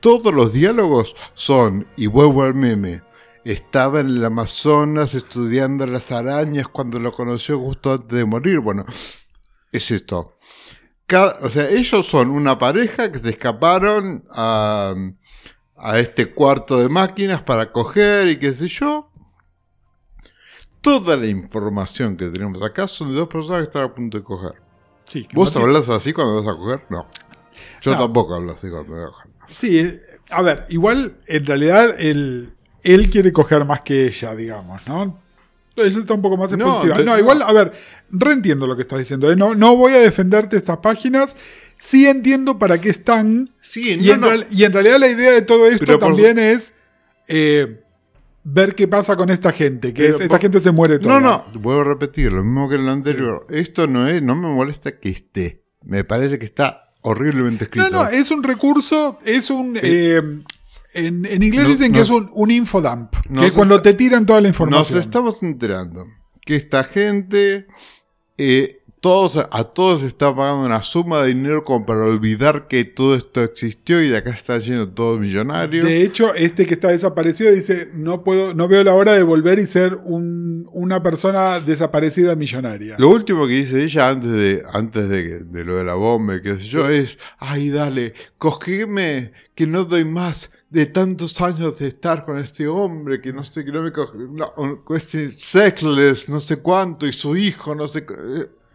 Todos los diálogos son, y vuelvo al meme, estaba en el Amazonas estudiando las arañas cuando lo conoció justo antes de morir. Bueno, es esto o sea, ellos son una pareja que se escaparon a, este cuarto de máquinas para coger y qué sé yo. Toda la información que tenemos acá son de dos personas que están a punto de coger. ¿Vos te hablas así cuando vas a coger? No. Yo tampoco hablo así cuando voy a coger. Sí, eh, a ver, igual en realidad él, él quiere coger más que ella, digamos, ¿no? Eso está un poco más expositiva. No, no, igual, a ver, reentiendo lo que estás diciendo. ¿eh? No, no voy a defenderte estas páginas. Sí entiendo para qué están. Sí, y, en, realidad la idea de todo esto también es eh, ver qué pasa con esta gente. Que esta gente se muere todo. No, no. Vuelvo a repetir lo mismo que en lo anterior. Esto no es, no me molesta que esté. Me parece que está horriblemente escrito. No, no, es un recurso, es un... En, inglés dicen que es un, infodump, que cuando te tiran toda la información. Nos estamos enterando que esta gente eh, a todos se está pagando una suma de dinero como para olvidar que todo esto existió y de acá está yendo todo millonario. De hecho, este que está desaparecido dice, no puedo, no veo la hora de volver y ser una persona desaparecida millonaria. Lo último que dice ella antes de, antes de, lo de la bomba, qué sé yo, es, ay, dale, cogíme, que no doy más, de tantos años de estar con este hombre que no sé, que no me coge, no, este sexless, no sé cuánto, y su hijo, no sé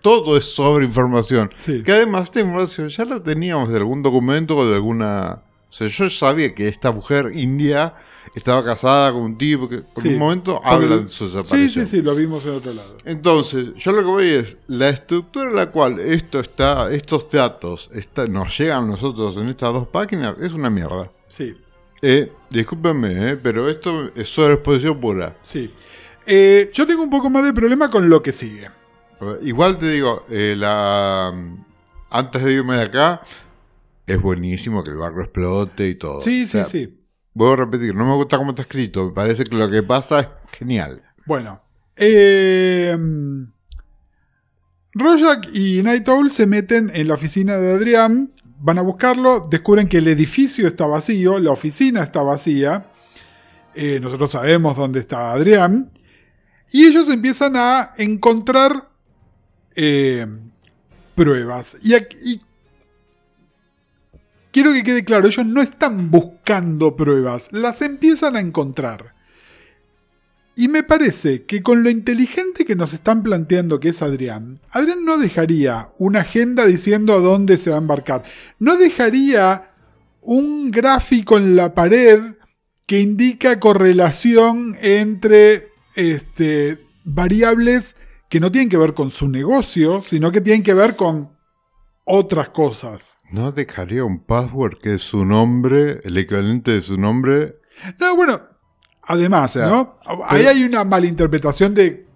todo es sobre información. Que además esta información ya la teníamos de algún documento o de alguna... O sea, yo sabía que esta mujer india estaba casada con un tipo que por un momento hablan de su desaparición. Sí, sí, sí, lo vimos en otro lado. Entonces, yo lo que voy es, la estructura en la cual esto está, estos datos nos llegan a nosotros en estas dos páginas es una mierda. Sí. Eh, discúlpenme, eh, pero esto es sobre exposición pura. Sí. Eh, yo tengo un poco más de problema con lo que sigue. Eh, igual te digo, eh, la, antes de irme de acá, es buenísimo que el barco explote y todo. Sí, sí, sí. Vuelvo a repetir, no me gusta cómo está escrito, me parece que lo que pasa es genial. Bueno, em, Rojak y Night Owl se meten en la oficina de Adrián, van a buscarlo, descubren que el edificio está vacío, la oficina está vacía, eh, nosotros sabemos dónde está Adrián, y ellos empiezan a encontrar eh, pruebas. Y, quiero que quede claro, ellos no están buscando pruebas, las empiezan a encontrar. Y me parece que con lo inteligente que nos están planteando que es Adrián, Adrián no dejaría una agenda diciendo a dónde se va a embarcar, no dejaría un gráfico en la pared que indica correlación entre este, variables que no tienen que ver con su negocio, sino que tienen que ver con otras cosas. ¿No dejaría un password que es su nombre, el equivalente de su nombre? No, bueno, además, ¿no? Ahí hay una malinterpretación de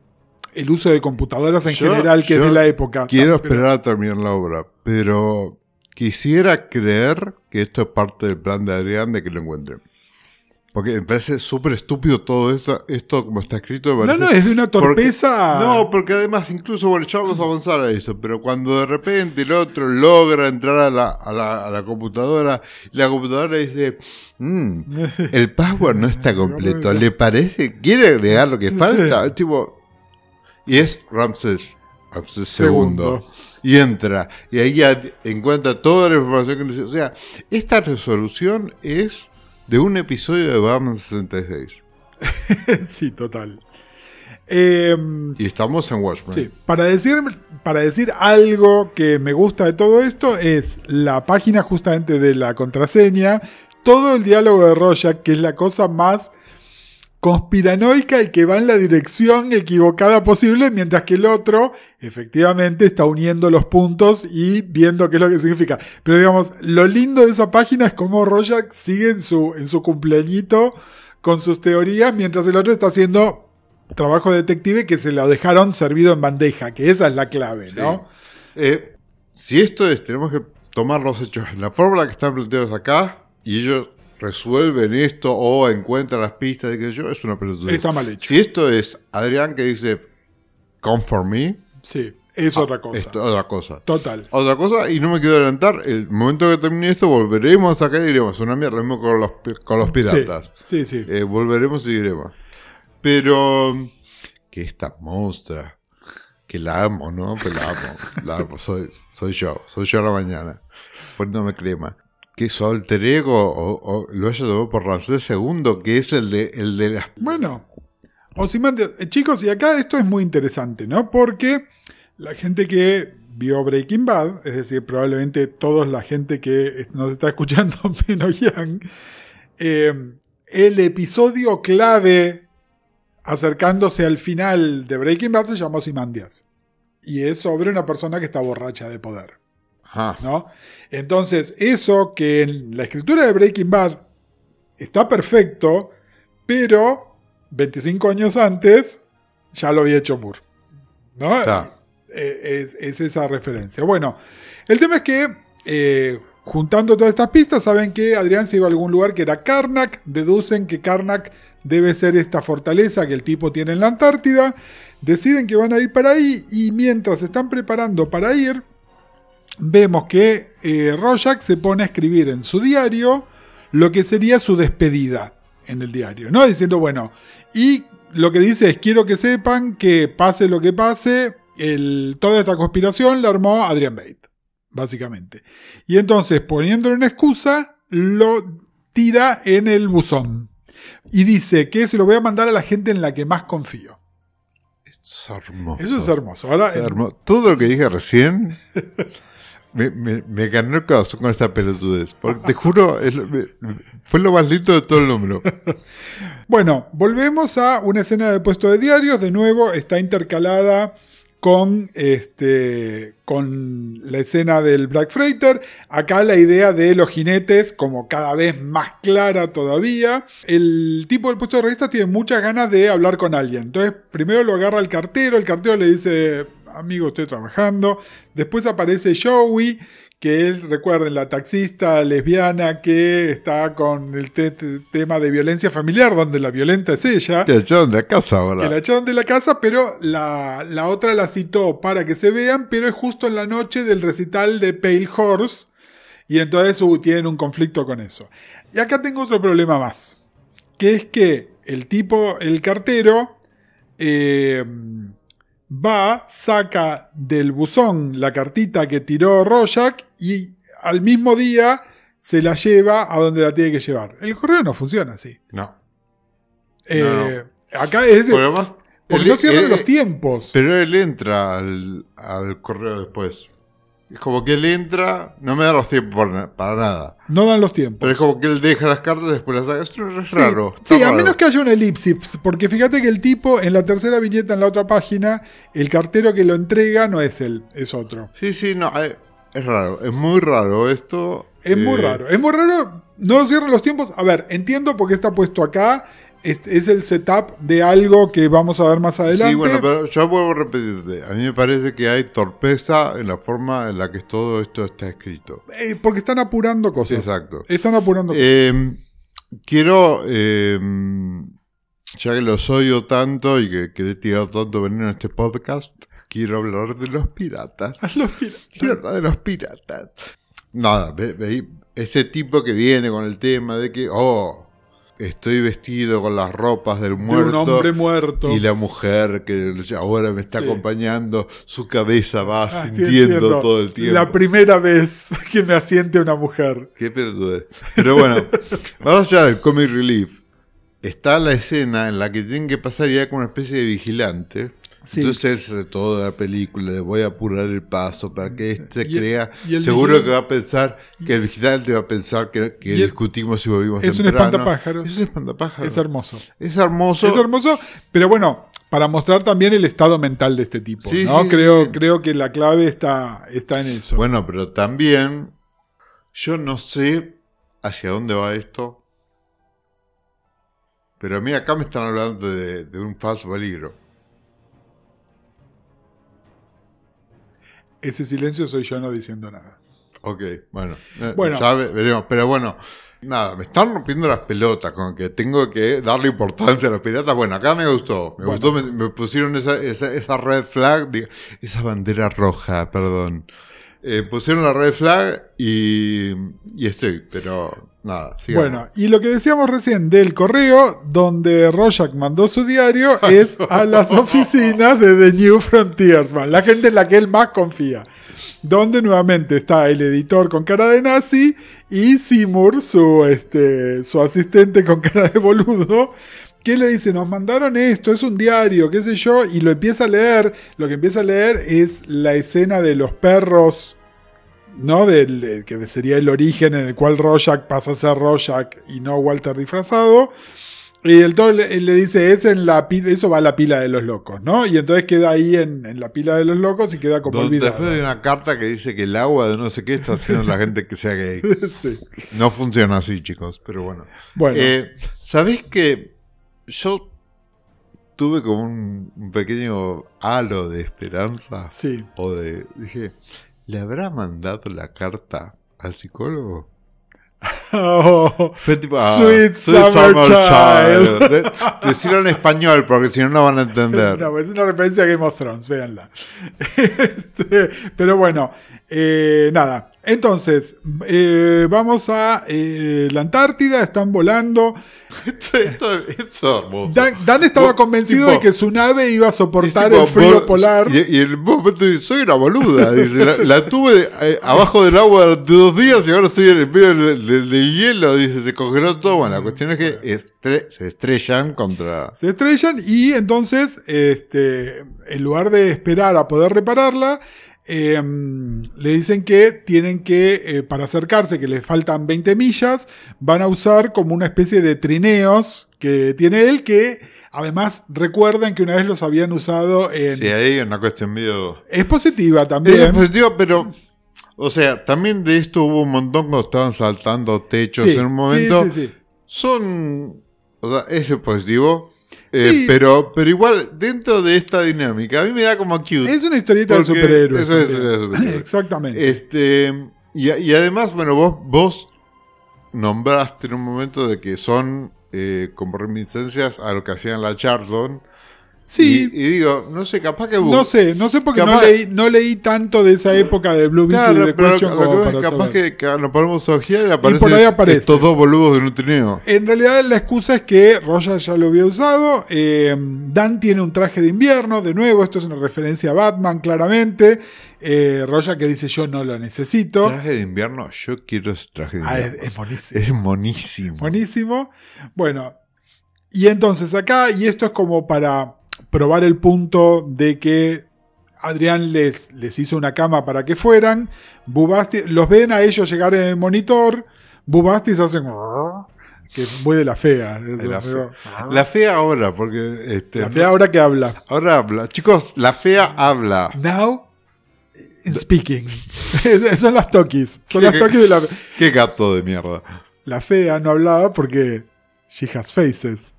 el uso de computadoras en general que es de la época. Quiero esperar a terminar la obra, pero quisiera creer que esto es parte del plan de Adrián de que lo encuentren. Porque me parece súper estúpido todo esto, esto como está escrito. no, no, es de una torpeza. no, porque además, incluso, bueno, ya vamos a avanzar a eso, pero cuando de repente el otro logra entrar a la, a la, computadora, la computadora dice, mm, [LAUGHS] el password no está completo, ¿le parece? ¿Quiere agregar lo que falta? Tipo, y es Ramses, Ramses segundo. y entra. Y ahí ya encuentra toda la información que necesita. O sea, esta resolución es de un episodio de Batman 66. [LAUGHS] sí, total. Em, y estamos en Watchmen. Sí. Para, decir, para decir algo que me gusta de todo esto es la página justamente de la contraseña, todo el diálogo de Roya, que es la cosa más conspiranoica y que va en la dirección equivocada posible, mientras que el otro efectivamente está uniendo los puntos y viendo qué es lo que significa. Pero digamos, lo lindo de esa página es cómo Rojak sigue en su, en su cumpleañito con sus teorías, mientras el otro está haciendo trabajo de detective que se lo dejaron servido en bandeja, que esa es la clave, ¿no? Eh, si esto es, tenemos que tomar los hechos en la fórmula que están planteados acá, y ellos resuelven esto o encuentran las pistas de que yo es una pelotudez. Está mal hecho. Si esto es Adrián que dice come for me. Sí. Es ah, otra cosa. Es otra cosa. Total. Otra cosa, y no me quiero adelantar. El momento que termine esto, volveremos acá y diremos: Una mierda, mismo con los, con los piratas. Sí, sí. Eh, volveremos y diremos. Pero. Que esta monstrua. Que la amo, ¿no? Que pues la amo. la amo. Soy, soy yo. Soy yo a la mañana. Poniéndome crema que su alter ego o, lo haya tomado por Ramsés II, que es el de, el de las... Bueno, Ozymandias, eh, chicos, y acá esto es muy interesante, ¿no? Porque la gente que vio Breaking Bad, es decir, probablemente toda la gente que nos está escuchando [LAUGHS] Yang, eh, el episodio clave acercándose al final de Breaking Bad se llamó Simandias. Y es sobre una persona que está borracha de poder. ¿no? Entonces, eso que en la escritura de Breaking Bad está perfecto, pero 25 años antes ya lo había hecho Moore. ¿no? Eh, es, esa referencia. Bueno, el tema es que eh, juntando todas estas pistas, saben que Adrián se iba a algún lugar que era Karnak, deducen que Karnak debe ser esta fortaleza que el tipo tiene en la Antártida, deciden que van a ir para ahí y mientras están preparando para ir, vemos que eh, Rojak se pone a escribir en su diario lo que sería su despedida en el diario, ¿no? Diciendo, bueno, y lo que dice es, quiero que sepan que pase lo que pase, toda esta conspiración la armó Adrian Bate, básicamente. Y entonces, poniéndole una excusa, lo tira en el buzón. Y dice que se lo voy a mandar a la gente en la que más confío. Eso es hermoso. Eso Ahora, es hermoso. Todo lo que dije recién [LAUGHS] me, me, ganó el corazón con esta pelotudez. Porque te juro, fue lo más lindo de todo el número. [LAUGHS] bueno, volvemos a una escena del puesto de diarios. De nuevo, está intercalada con, este, con la escena del Black Freighter. Acá la idea de los jinetes como cada vez más clara todavía. El tipo del puesto de revista tiene muchas ganas de hablar con alguien. Entonces, primero lo agarra el cartero. El cartero le dice amigo, estoy trabajando. Después aparece Joey, que es, recuerden, la taxista lesbiana que está con el tema de violencia familiar, donde la violenta es ella. Que la echaron de la casa ahora. Que la echaron de la casa, pero la, otra la citó para que se vean, pero es justo en la noche del recital de Pale Horse. Y entonces uh, tienen un conflicto con eso. Y acá tengo otro problema más. Que es que el tipo, el cartero, eh, va, saca del buzón la cartita que tiró Rojak y al mismo día se la lleva a donde la tiene que llevar. El correo no funciona así. No. Eh, acá es... porque no cierran los tiempos. Pero él entra al, al correo después. Es como que él entra, no me da los tiempos para nada. No dan los tiempos. Pero es como que él deja las cartas y después las saca. Esto es raro. Sí, a menos que haya un elipsis. Porque fíjate que el tipo, en la tercera viñeta, en la otra página, el cartero que lo entrega no es él, es otro. Sí, sí, no. Eh, es raro. Es muy raro esto. Es muy eh, raro. Es muy raro. No lo cierran los tiempos. A ver, entiendo por qué está puesto acá es, el setup de algo que vamos a ver más adelante. Sí, bueno, pero yo vuelvo a repetirte. A mí me parece que hay torpeza en la forma en la que todo esto está escrito. Eh, porque están apurando cosas. Exacto. Están apurando cosas. Em, quiero, em, ya que los odio tanto y que, queré tirar tirado tanto venir en este podcast, quiero hablar de los piratas. [LAUGHS] los piratas. de los piratas. Nada, ese tipo que viene con el tema de que, oh, estoy vestido con las ropas del muerto. muerto. Y la mujer que ahora me está acompañando, su cabeza va asintiendo ah, sintiendo todo el tiempo. La primera vez [LAUGHS] que me asiente una mujer. Qué es. Pero bueno, vamos [LAUGHS] allá del comic relief, está la escena en la que tienen que pasar ya con una especie de vigilante. Sí. Entonces todo de la película, voy a apurar el paso para que este crea. seguro que va a pensar, que el te va a pensar que, discutimos y volvimos es temprano. Un espantapájaro. Es un espantapájaro. Es hermoso. Es hermoso. Es hermoso, pero bueno, para mostrar también el estado mental de este tipo. ¿no? creo, creo que la clave está, está en eso. Bueno, pero también yo no sé hacia dónde va esto. Pero a mí acá me están hablando de un falso peligro. Ese silencio soy yo no diciendo nada. Ok, bueno. Eh, bueno. Ya veremos. Pero bueno, nada, me están rompiendo las pelotas con que tengo que darle importancia a los piratas. Bueno, acá me gustó. Me gustó, me, pusieron esa, red flag, esa bandera roja, perdón. Eh, pusieron la red flag y estoy, pero... Bueno, y lo que decíamos recién del correo donde Rojak mandó su diario [LAUGHS] es a las oficinas de The New Frontiersman, la gente en la que él más confía. Donde nuevamente está el editor con cara de nazi y Seymour, su, este, su asistente con cara de boludo, que le dice, nos mandaron esto, es un diario, qué sé yo, y lo empieza a leer. Lo que empieza a leer es la escena de los perros ¿no? Del, eh, que sería el origen en el cual Rojak pasa a ser Rojak y no Walter disfrazado. Y el todo le, dice, es en la eso va a la pila de los locos, ¿no? Y entonces queda ahí en, la pila de los locos y queda como olvidado. Después hay una carta que dice que el agua de no sé qué está haciendo la gente que sea gay. [LAUGHS] No funciona así, chicos, pero bueno. Bueno. Eh, ¿Sabés que yo tuve como un, un, pequeño halo de esperanza? Sí. O de... Dije, ¿Le habrá mandado la carta al psicólogo? [LAUGHS] Ah, Sweet, Summer, Child. child. decirlo en español porque si no, no van a entender. No, pues es una referencia a Game of Thrones, véanla. [LAUGHS] Este, pero bueno, eh, nada. Entonces, eh, vamos a eh, la Antártida, están volando. Esto, es hermoso. Dan, estaba convencido de que su nave iba a soportar el frío polar. Y, y en el momento dice, soy una boluda. Dice, la, tuve eh, abajo del agua durante dos días y ahora estoy en el medio del hielo, dice, se congeló todo. Bueno, la mm, cuestión es que se estrellan contra. Se estrellan y entonces, este, en lugar de esperar a poder repararla, em, le dicen que tienen que, eh, para acercarse, que les faltan 20 millas, van a usar como una especie de trineos que tiene él, que además recuerden que una vez los habían usado en... Sí, ahí es una cuestión medio... Es positiva también. Es positiva, pero o sea, también de esto hubo un montón cuando estaban saltando techos en un momento. Sí, sí, sí. Son. O sea, ese positivo. Pues, eh, pero, pero igual, dentro de esta dinámica, a mí me da como cute. Es una historieta de superhéroes. Eso es [LAUGHS] Exactamente. Este, y, además, bueno, vos, vos nombraste en un momento de que son eh, como reminiscencias a lo que hacían la Charlton. Sí. Y, digo, no sé, capaz que... No sé, no sé porque no, leí, tanto de esa época de Blue Beetle pero lo, es capaz que lo podemos ojear y aparecen aparece. estos dos boludos de Nutrineo. En realidad la excusa es que Roya ya lo había usado, eh, Dan tiene un traje de invierno, de nuevo, esto es una referencia a Batman claramente, eh, Roya que dice yo no lo necesito. Traje de invierno, yo quiero ese traje de ah, invierno. es, Es Monísimo. Bueno, y entonces acá, y esto es como para probar el punto de que Adrián les, les hizo una cama para que fueran. Bubastis los ven a ellos llegar en el monitor. Bubastis hacen ah", que muy de la fea. Ah. La, fea ahora, porque. Este, la fea ahora que habla. Ahora habla. Chicos, la fea habla. Now. In speaking. [LAUGHS] son las tokis. Son las tokis de la fea. Qué gato de mierda. La fea no hablaba porque she has faces.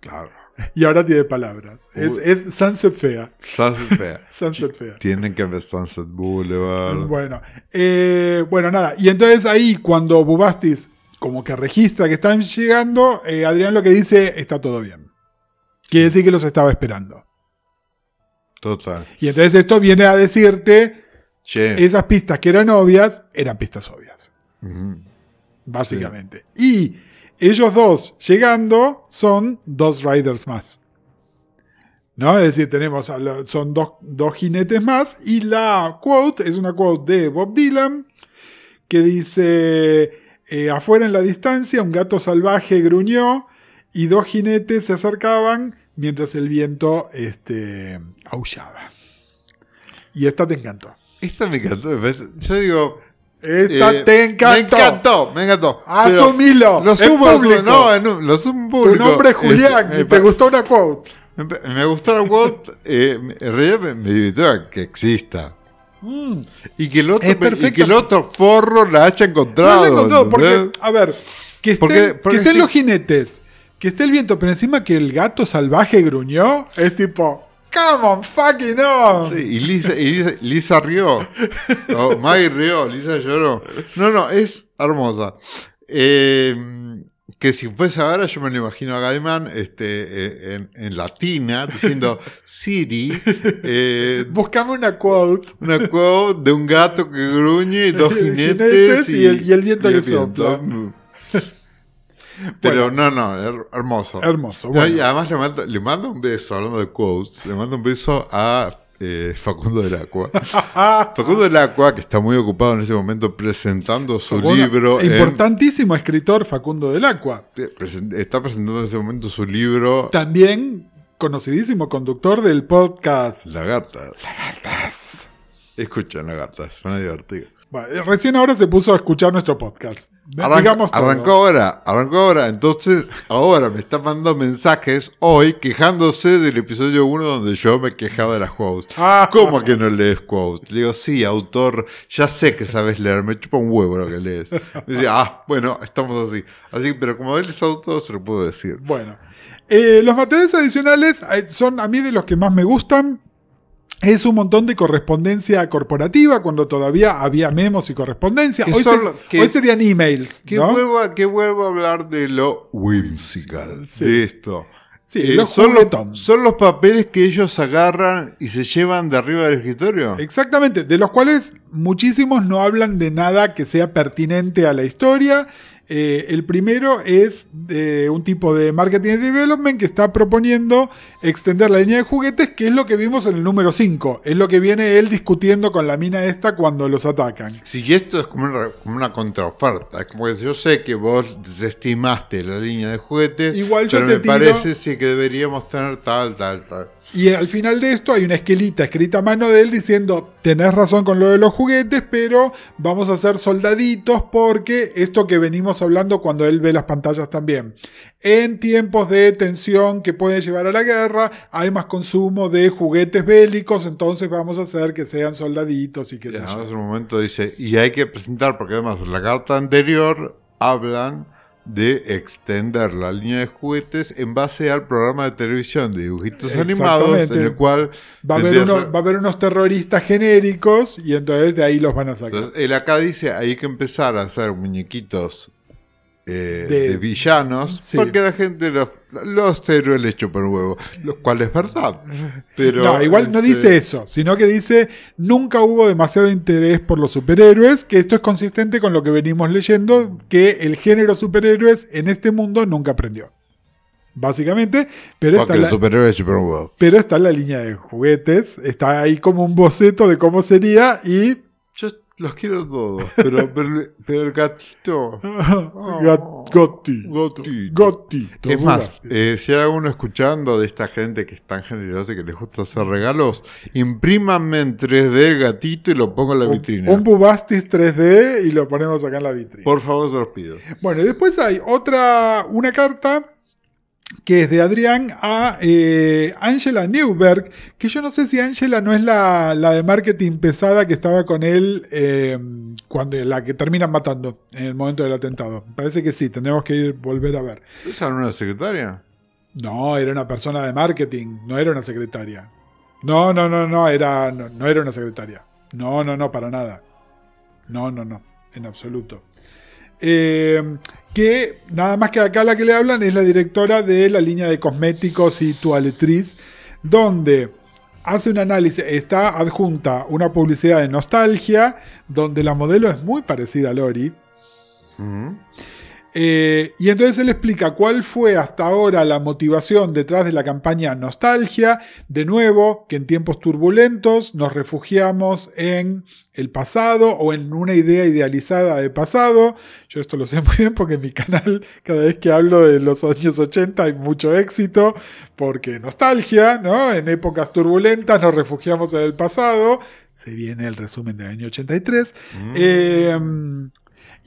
Claro. Y ahora tiene palabras. Es, Sunset Fea. Sunset Fea. [LAUGHS] Sunset Fea. Tienen que ver Sunset Boulevard. Bueno, eh, bueno, nada. Y entonces ahí, cuando Bubastis como que registra que están llegando, eh, Adrián lo que dice, está todo bien. Quiere decir que los estaba esperando. Total. Y entonces esto viene a decirte, che. esas pistas que eran obvias, eran pistas obvias. Básicamente. Y ellos dos llegando son dos riders más. ¿No? Es decir, tenemos son dos, jinetes más y la quote es una quote de Bob Dylan que dice, eh, afuera en la distancia un gato salvaje gruñó y dos jinetes se acercaban mientras el viento este, aullaba. Y esta te encantó. Esta me encantó. Yo digo, esta eh, te encantó. Me encantó, me encantó. Asumilo. Lo sumo, público. No, Tu nombre es Julián y te gustó una quote. Me gustó la quote. [LAUGHS] Eh, en realidad me, divirtió invitó a que exista. Mm. Y, que el otro, y que el otro forro la haya encontrado. No la encontrado porque, a ver, que estén, que estén los jinetes, que esté el viento, pero encima que el gato salvaje gruñó, es tipo. Come on, fucking on. Sí, y Lisa, y rió. Maggie rió, Lisa lloró. No, no, es hermosa. Eh, que si fuese ahora, yo me lo imagino a Gaiman este, eh, en, latina diciendo: Siri, eh, buscame una quote. Una quote de un gato que gruñe y dos [LAUGHS] jinetes. y, el, viento que sopla. Pero no, no, hermoso. Hermoso. Bueno. Y además le mando, un beso, hablando de quotes, le mando un beso a eh, Facundo del Acua. [LAUGHS] Facundo del Acua, que está muy ocupado en ese momento presentando su libro. Importantísimo escritor, Facundo del Acua. Está presentando en ese momento su libro. También conocidísimo conductor del podcast. Lagartas. Lagartas. Escuchan lagartas, Gatas a divertir. Bueno, eh, recién ahora se puso a escuchar nuestro podcast. Arrancó ahora, arrancó ahora. Entonces, ahora me está mandando mensajes hoy quejándose del episodio 1 donde yo me quejaba de las quotes. Ah. ¿Cómo que no lees quotes? Le digo, sí, autor, ya sé que sabes leer, me chupa un huevo lo que lees. Me dice, ah, bueno, estamos así. Así pero como él es autor, se lo puedo decir. Bueno. Eh, los materiales adicionales eh, son a mí de los que más me gustan es un montón de correspondencia corporativa cuando todavía había memos y correspondencia. Hoy, serían emails. Que, vuelvo, a hablar de lo whimsical de esto. Sí, eh, los son, son, los, papeles que ellos agarran y se llevan de arriba del escritorio. Exactamente, de los cuales muchísimos no hablan de nada que sea pertinente a la historia eh, el primero es un tipo de marketing development que está proponiendo extender la línea de juguetes, que es lo que vimos en el número 5. Es lo que viene él discutiendo con la mina esta cuando los atacan. Sí, esto es como una, contraoferta. Es como que yo sé que vos desestimaste la línea de juguetes, Igual pero me parece sí, que deberíamos tener tal, tal, tal. Y al final de esto hay una esquelita escrita a mano de él diciendo, tenés razón con lo de los juguetes, pero vamos a ser soldaditos porque esto que venimos hablando cuando él ve las pantallas también. En tiempos de tensión que pueden llevar a la guerra, hay más consumo de juguetes bélicos, entonces vamos a hacer que sean soldaditos y que Hace un momento dice, y hay que presentar, porque además la carta anterior hablan de extender la línea de juguetes en base al programa de televisión de dibujitos animados, en el cual va a, haber unos terroristas genéricos y entonces de ahí los van a sacar. El acá dice, hay que empezar a hacer muñequitos eh, de, villanos, porque la gente, los, los héroes hecho por huevo, lo cual es verdad. Pero, no, igual no este, dice eso, sino que dice, nunca hubo demasiado interés por los superhéroes, que esto es consistente con lo que venimos leyendo, que el género superhéroes en este mundo nunca aprendió básicamente. Pero está, pero está en la línea de juguetes, está ahí como un boceto de cómo sería y los quiero todos, pero, [LAUGHS] pero, el gatito. [LAUGHS] Oh. Gotti. Gotti. Gotti. Es más, eh, si hay alguno escuchando de esta gente que es tan generosa y que les gusta hacer regalos, imprímanme en 3D el gatito y lo pongo en la vitrina. Un Bubastis 3D y lo ponemos acá en la vitrina. Por favor, se los pido. Bueno, y después hay otra, una carta que es de Adrián a eh, Angela Newberg, que yo no sé si Angela no es la, de marketing pesada que estaba con él eh, cuando la que terminan matando en el momento del atentado. Parece que sí, tenemos que ir, volver a ver. ¿Esa era una secretaria? No, era una persona de marketing, no era una secretaria. No, no, no, no, era, no, no era una secretaria. No, no, no, para nada. No, no, no, en absoluto. Eh, que nada más que acá la que le hablan es la directora de la línea de cosméticos y toaletriz, donde hace un análisis, está adjunta una publicidad de nostalgia, donde la modelo es muy parecida a Lori. Eh, y entonces él explica cuál fue hasta ahora la motivación detrás de la campaña Nostalgia, de nuevo, que en tiempos turbulentos nos refugiamos en el pasado o en una idea idealizada de pasado. Yo esto lo sé [LAUGHS] muy bien porque en mi canal cada vez que hablo de los años 80 hay mucho éxito porque nostalgia, ¿no? En épocas turbulentas nos refugiamos en el pasado. Se viene el resumen del año 83. Mm. Eh, em,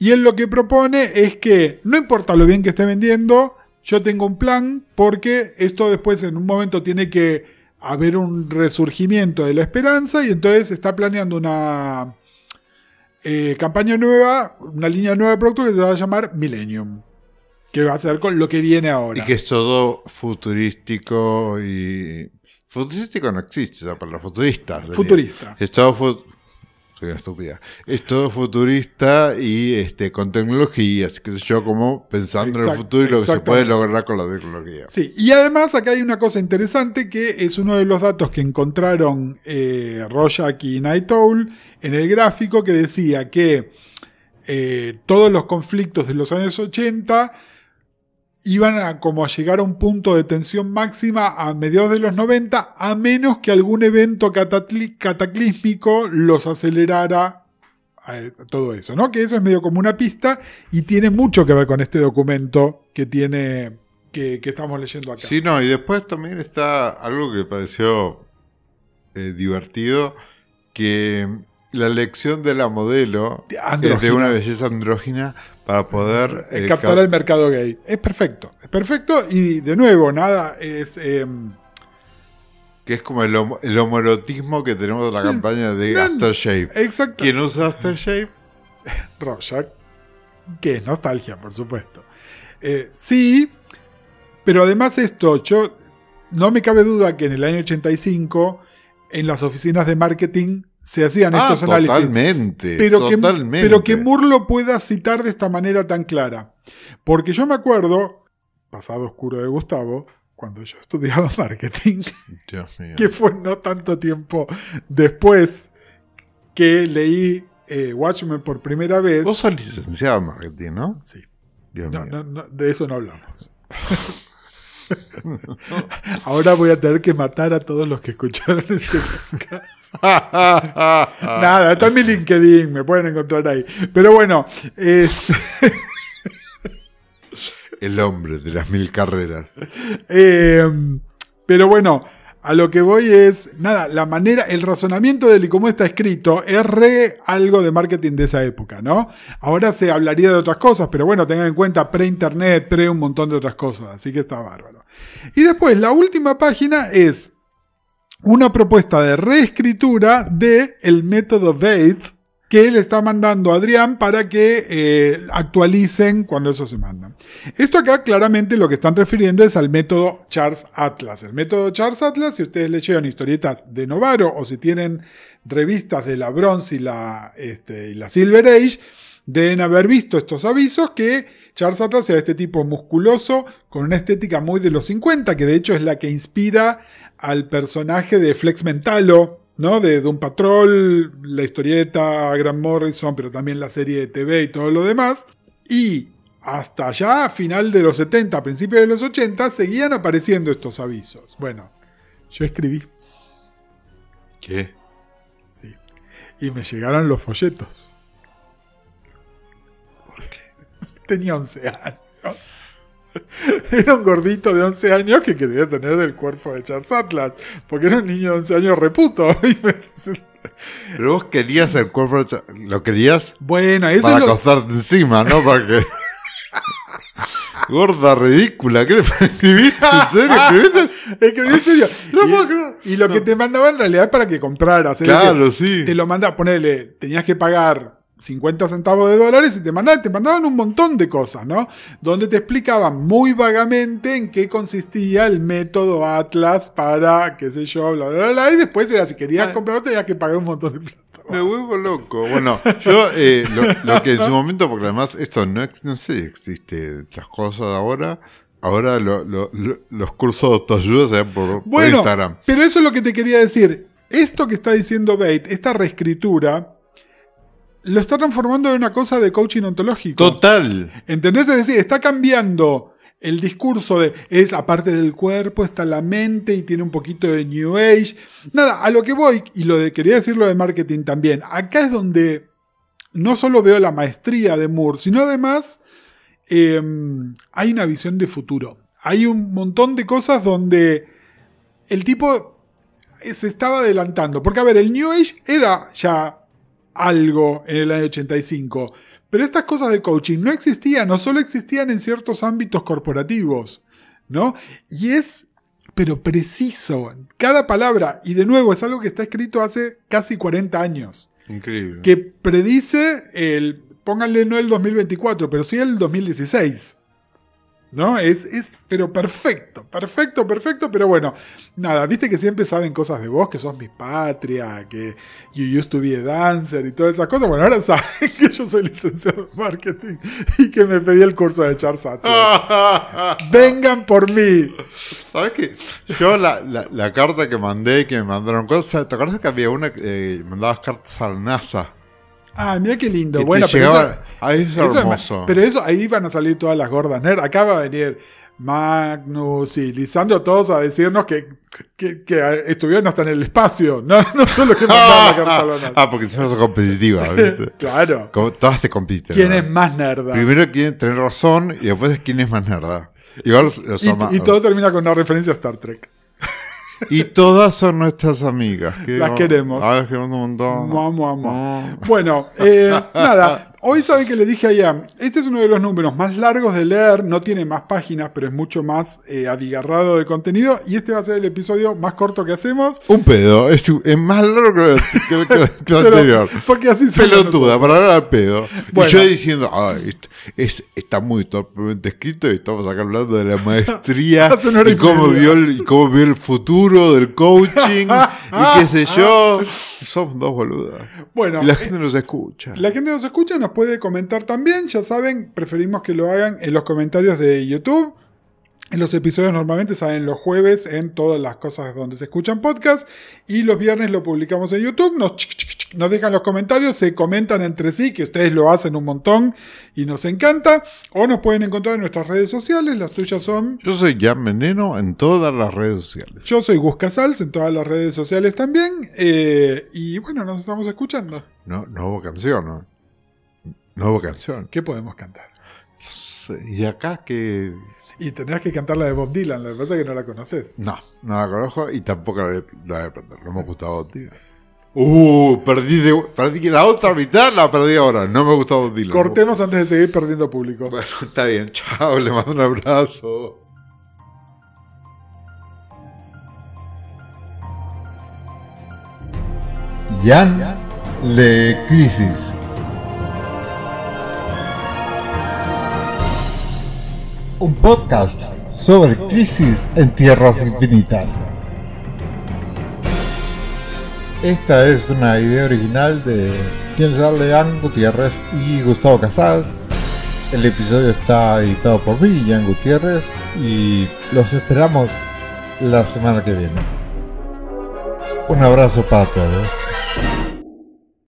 y él lo que propone es que no importa lo bien que esté vendiendo, yo tengo un plan porque esto después en un momento tiene que haber un resurgimiento de la esperanza y entonces está planeando una eh, campaña nueva, una línea nueva de producto que se va a llamar Millennium. Que va a ser con lo que viene ahora. Y que es todo futurístico y... Futurístico no existe, para los futuristas. Futurista. Es todo futurista estúpida. Es todo futurista y este, con tecnologías, que yo, como pensando en el futuro y lo que se puede lograr con la tecnología. Sí, y además acá hay una cosa interesante que es uno de los datos que encontraron eh, Rojak y Night en el gráfico que decía que eh, todos los conflictos de los años 80 iban a como a llegar a un punto de tensión máxima a mediados de los 90, a menos que algún evento cataclísmico los acelerara eh, todo eso, ¿no? Que eso es medio como una pista y tiene mucho que ver con este documento que tiene que, estamos leyendo acá. Sí, no, y después también está algo que pareció eh, divertido, que la elección de la modelo de eh, una belleza andrógina para poder eh, captar el mercado gay. Es perfecto, es perfecto y de nuevo, nada es... Em, que es como el, homerotismo que tenemos de la campaña de Astershave. Aftershave. Exacto. ¿Quién usa Aftershave? [LAUGHS] Rorschach, que es nostalgia, por supuesto. Eh, sí, pero además esto, yo no me cabe duda que en el año 85, en las oficinas de marketing, se hacían ah, estos análisis. Totalmente. Pero, Que, pero pueda citar de esta manera tan clara. Porque yo me acuerdo, pasado oscuro de Gustavo, cuando yo [LAUGHS] estudiaba marketing, que fue no tanto tiempo después que leí eh, Watchmen por primera vez. Vos sos licenciado en marketing, ¿no? Sí. Dios mío. de eso no hablamos. [LAUGHS] [LAUGHS] Ahora voy a tener que matar a todos los que escucharon este podcast. [LAUGHS] Nada, está en mi LinkedIn, me pueden encontrar ahí. Pero bueno, es... el hombre de las mil carreras. [LAUGHS] Em, pero bueno, a lo que voy es, nada, la manera, el razonamiento de cómo está escrito es re algo de marketing de esa época, ¿no? Ahora se hablaría de otras cosas, pero bueno, tengan en cuenta pre-internet, pre un montón de otras cosas, así que está bárbaro. Y después, la última página es una propuesta de reescritura de el método Bates que le está mandando a Adrián para que eh, actualicen cuando eso se manda. Esto acá claramente lo que están refiriendo es al método Charles Atlas. El método Charles Atlas, si ustedes leyeron historietas de Novaro o si tienen revistas de la Bronze y la, este, y la Silver Age, deben haber visto estos avisos que Charles Atlas era este tipo musculoso con una estética muy de los 50, que de hecho es la que inspira al personaje de Flex Mentalo ¿no? De Doom Patrol, la historieta Gran Morrison, pero también la serie de TV y todo lo demás. Y hasta allá, a final de los 70, a principios de los 80, seguían apareciendo estos avisos. Bueno, yo escribí. ¿Qué? Sí. Y me llegaron los folletos. Porque. [LAUGHS] Tenía 11 años. [LAUGHS] Era un gordito de 11 años que quería tener el cuerpo de Charles Atlas, porque era un niño de 11 años reputo. [LAUGHS] Pero vos querías el cuerpo de Charles ¿Lo querías? Bueno, eso Para es lo... acostarte encima, ¿no? Para [LAUGHS] Gorda ridícula, ¿qué te escribiste? ¿En serio? ¿Escribiste? Escribí en serio. No, y, y, lo que te mandaba en realidad es para que compraras. Claro, sí. Te lo mandaba, ponele, tenías que pagar 50 centavos de dólares y te mandaban, te mandaban un montón de cosas, ¿no? Donde te explicaban muy vagamente en qué consistía el método Atlas para, qué sé yo, bla, bla, bla, y después era, si querías comprar, comprarlo tenías que pagar un montón de plata. Me vuelvo loco. Bueno, yo eh, lo, que en su momento, porque además esto no, no sé, existe las cosas ahora, Ahora los cursos de autoayuda se por, bueno, Instagram. Pero eso es lo que te quería decir. Esto que está diciendo Bate, esta reescritura, lo está transformando en una cosa de coaching ontológico. Total. ¿Entendés? Es decir, está cambiando el discurso de es aparte del cuerpo, está la mente y tiene un poquito de New Age. Nada, a lo que voy, y lo de, quería decir lo de marketing también. Acá es donde no solo veo la maestría de Moore, sino además em, hay una visión de futuro. Hay un montón de cosas donde el tipo se estaba adelantando. Porque, a ver, el New Age era ya algo en el año 85. Pero estas cosas de coaching no existían, no solo existían en ciertos ámbitos corporativos, ¿no? Y es, pero preciso, cada palabra, y de nuevo es algo que está escrito hace casi 40 años. Increíble. Que predice el, pónganle no el 2024, pero sí el 2016. ¿No? Es, es, pero perfecto, perfecto, perfecto, pero bueno, nada, viste que siempre saben cosas de vos, que sos mi patria, que you used to be a dancer y todas esas cosas. Bueno, ahora [LAUGHS] saben que yo soy licenciado en marketing y que me pedí el curso de Charles [LAUGHS] Vengan por mí. ¿Sabes qué? Yo la, carta que mandé, que me mandaron cosas, ¿te acuerdas que había una que eh, mandabas cartas al NASA? Ah, mira qué lindo. bueno, pero eso, ahí van a salir todas las gordas nerd. Acá va a venir Magnus y Lisandro todos a decirnos que, estuvieron hasta en el espacio, no, [LAUGHS] no solo que la [LAUGHS] Ah, porque son competitivas, [LAUGHS] claro. todas te compiten. ¿Quién es más nerda? Primero quién tiene razón y después quién es más nerda. Igual y, todo termina con una referencia a Star Trek. Y todas son nuestras amigas. las queremos. Las queremos un montón. Mua, mua, Bueno, eh, nada, Hoy sabe que le dije a Ian, este es uno de los números más largos de leer, no tiene más páginas, pero es mucho más eh, adigarrado de contenido y este va a ser el episodio más corto que hacemos. Un pedo, es, más largo que, el [LAUGHS] anterior. porque así se Pelotuda, para hablar al pedo. Y yo diciendo, es, está muy torpemente escrito y estamos acá hablando de la maestría [LAUGHS] y, cómo vio el, y cómo vio el futuro del coaching [LAUGHS] y qué sé yo. [LAUGHS] son dos boludas. Bueno. la eh, gente nos escucha. La gente nos escucha, nos puede comentar también. Ya saben, preferimos que lo hagan en los comentarios de YouTube. En los episodios normalmente salen los jueves en todas las cosas donde se escuchan podcasts. Y los viernes lo publicamos en YouTube. Nos nos dejan los comentarios, se comentan entre sí, que ustedes lo hacen un montón y nos encanta. O nos pueden encontrar en nuestras redes sociales, las tuyas son... Yo soy Jan Meneno en todas las redes sociales. Yo soy Gus Casals en todas las redes sociales también. Eh, y bueno, nos estamos escuchando. No, no hubo canción, ¿no? No hubo canción. ¿Qué podemos cantar? Y acá que... Y tendrás que cantar la de Bob Dylan, la verdad es que no la conoces. No, no la conozco y tampoco la voy, a aprender. No me ha gustado Bob Dylan. Uh, perdí, de, perdí la otra mitad, la perdí ahora. No me gustaba Cortemos antes de seguir perdiendo público. Bueno, [LAUGHS] está bien. Chao, le mando un abrazo. Jan Le Crisis. Un podcast sobre crisis en tierras infinitas. Esta es una idea original de quien Ian Gutiérrez y Gustavo Casals. El episodio está editado por mí, Jan Gutiérrez, y los esperamos la semana que viene. Un abrazo para todos.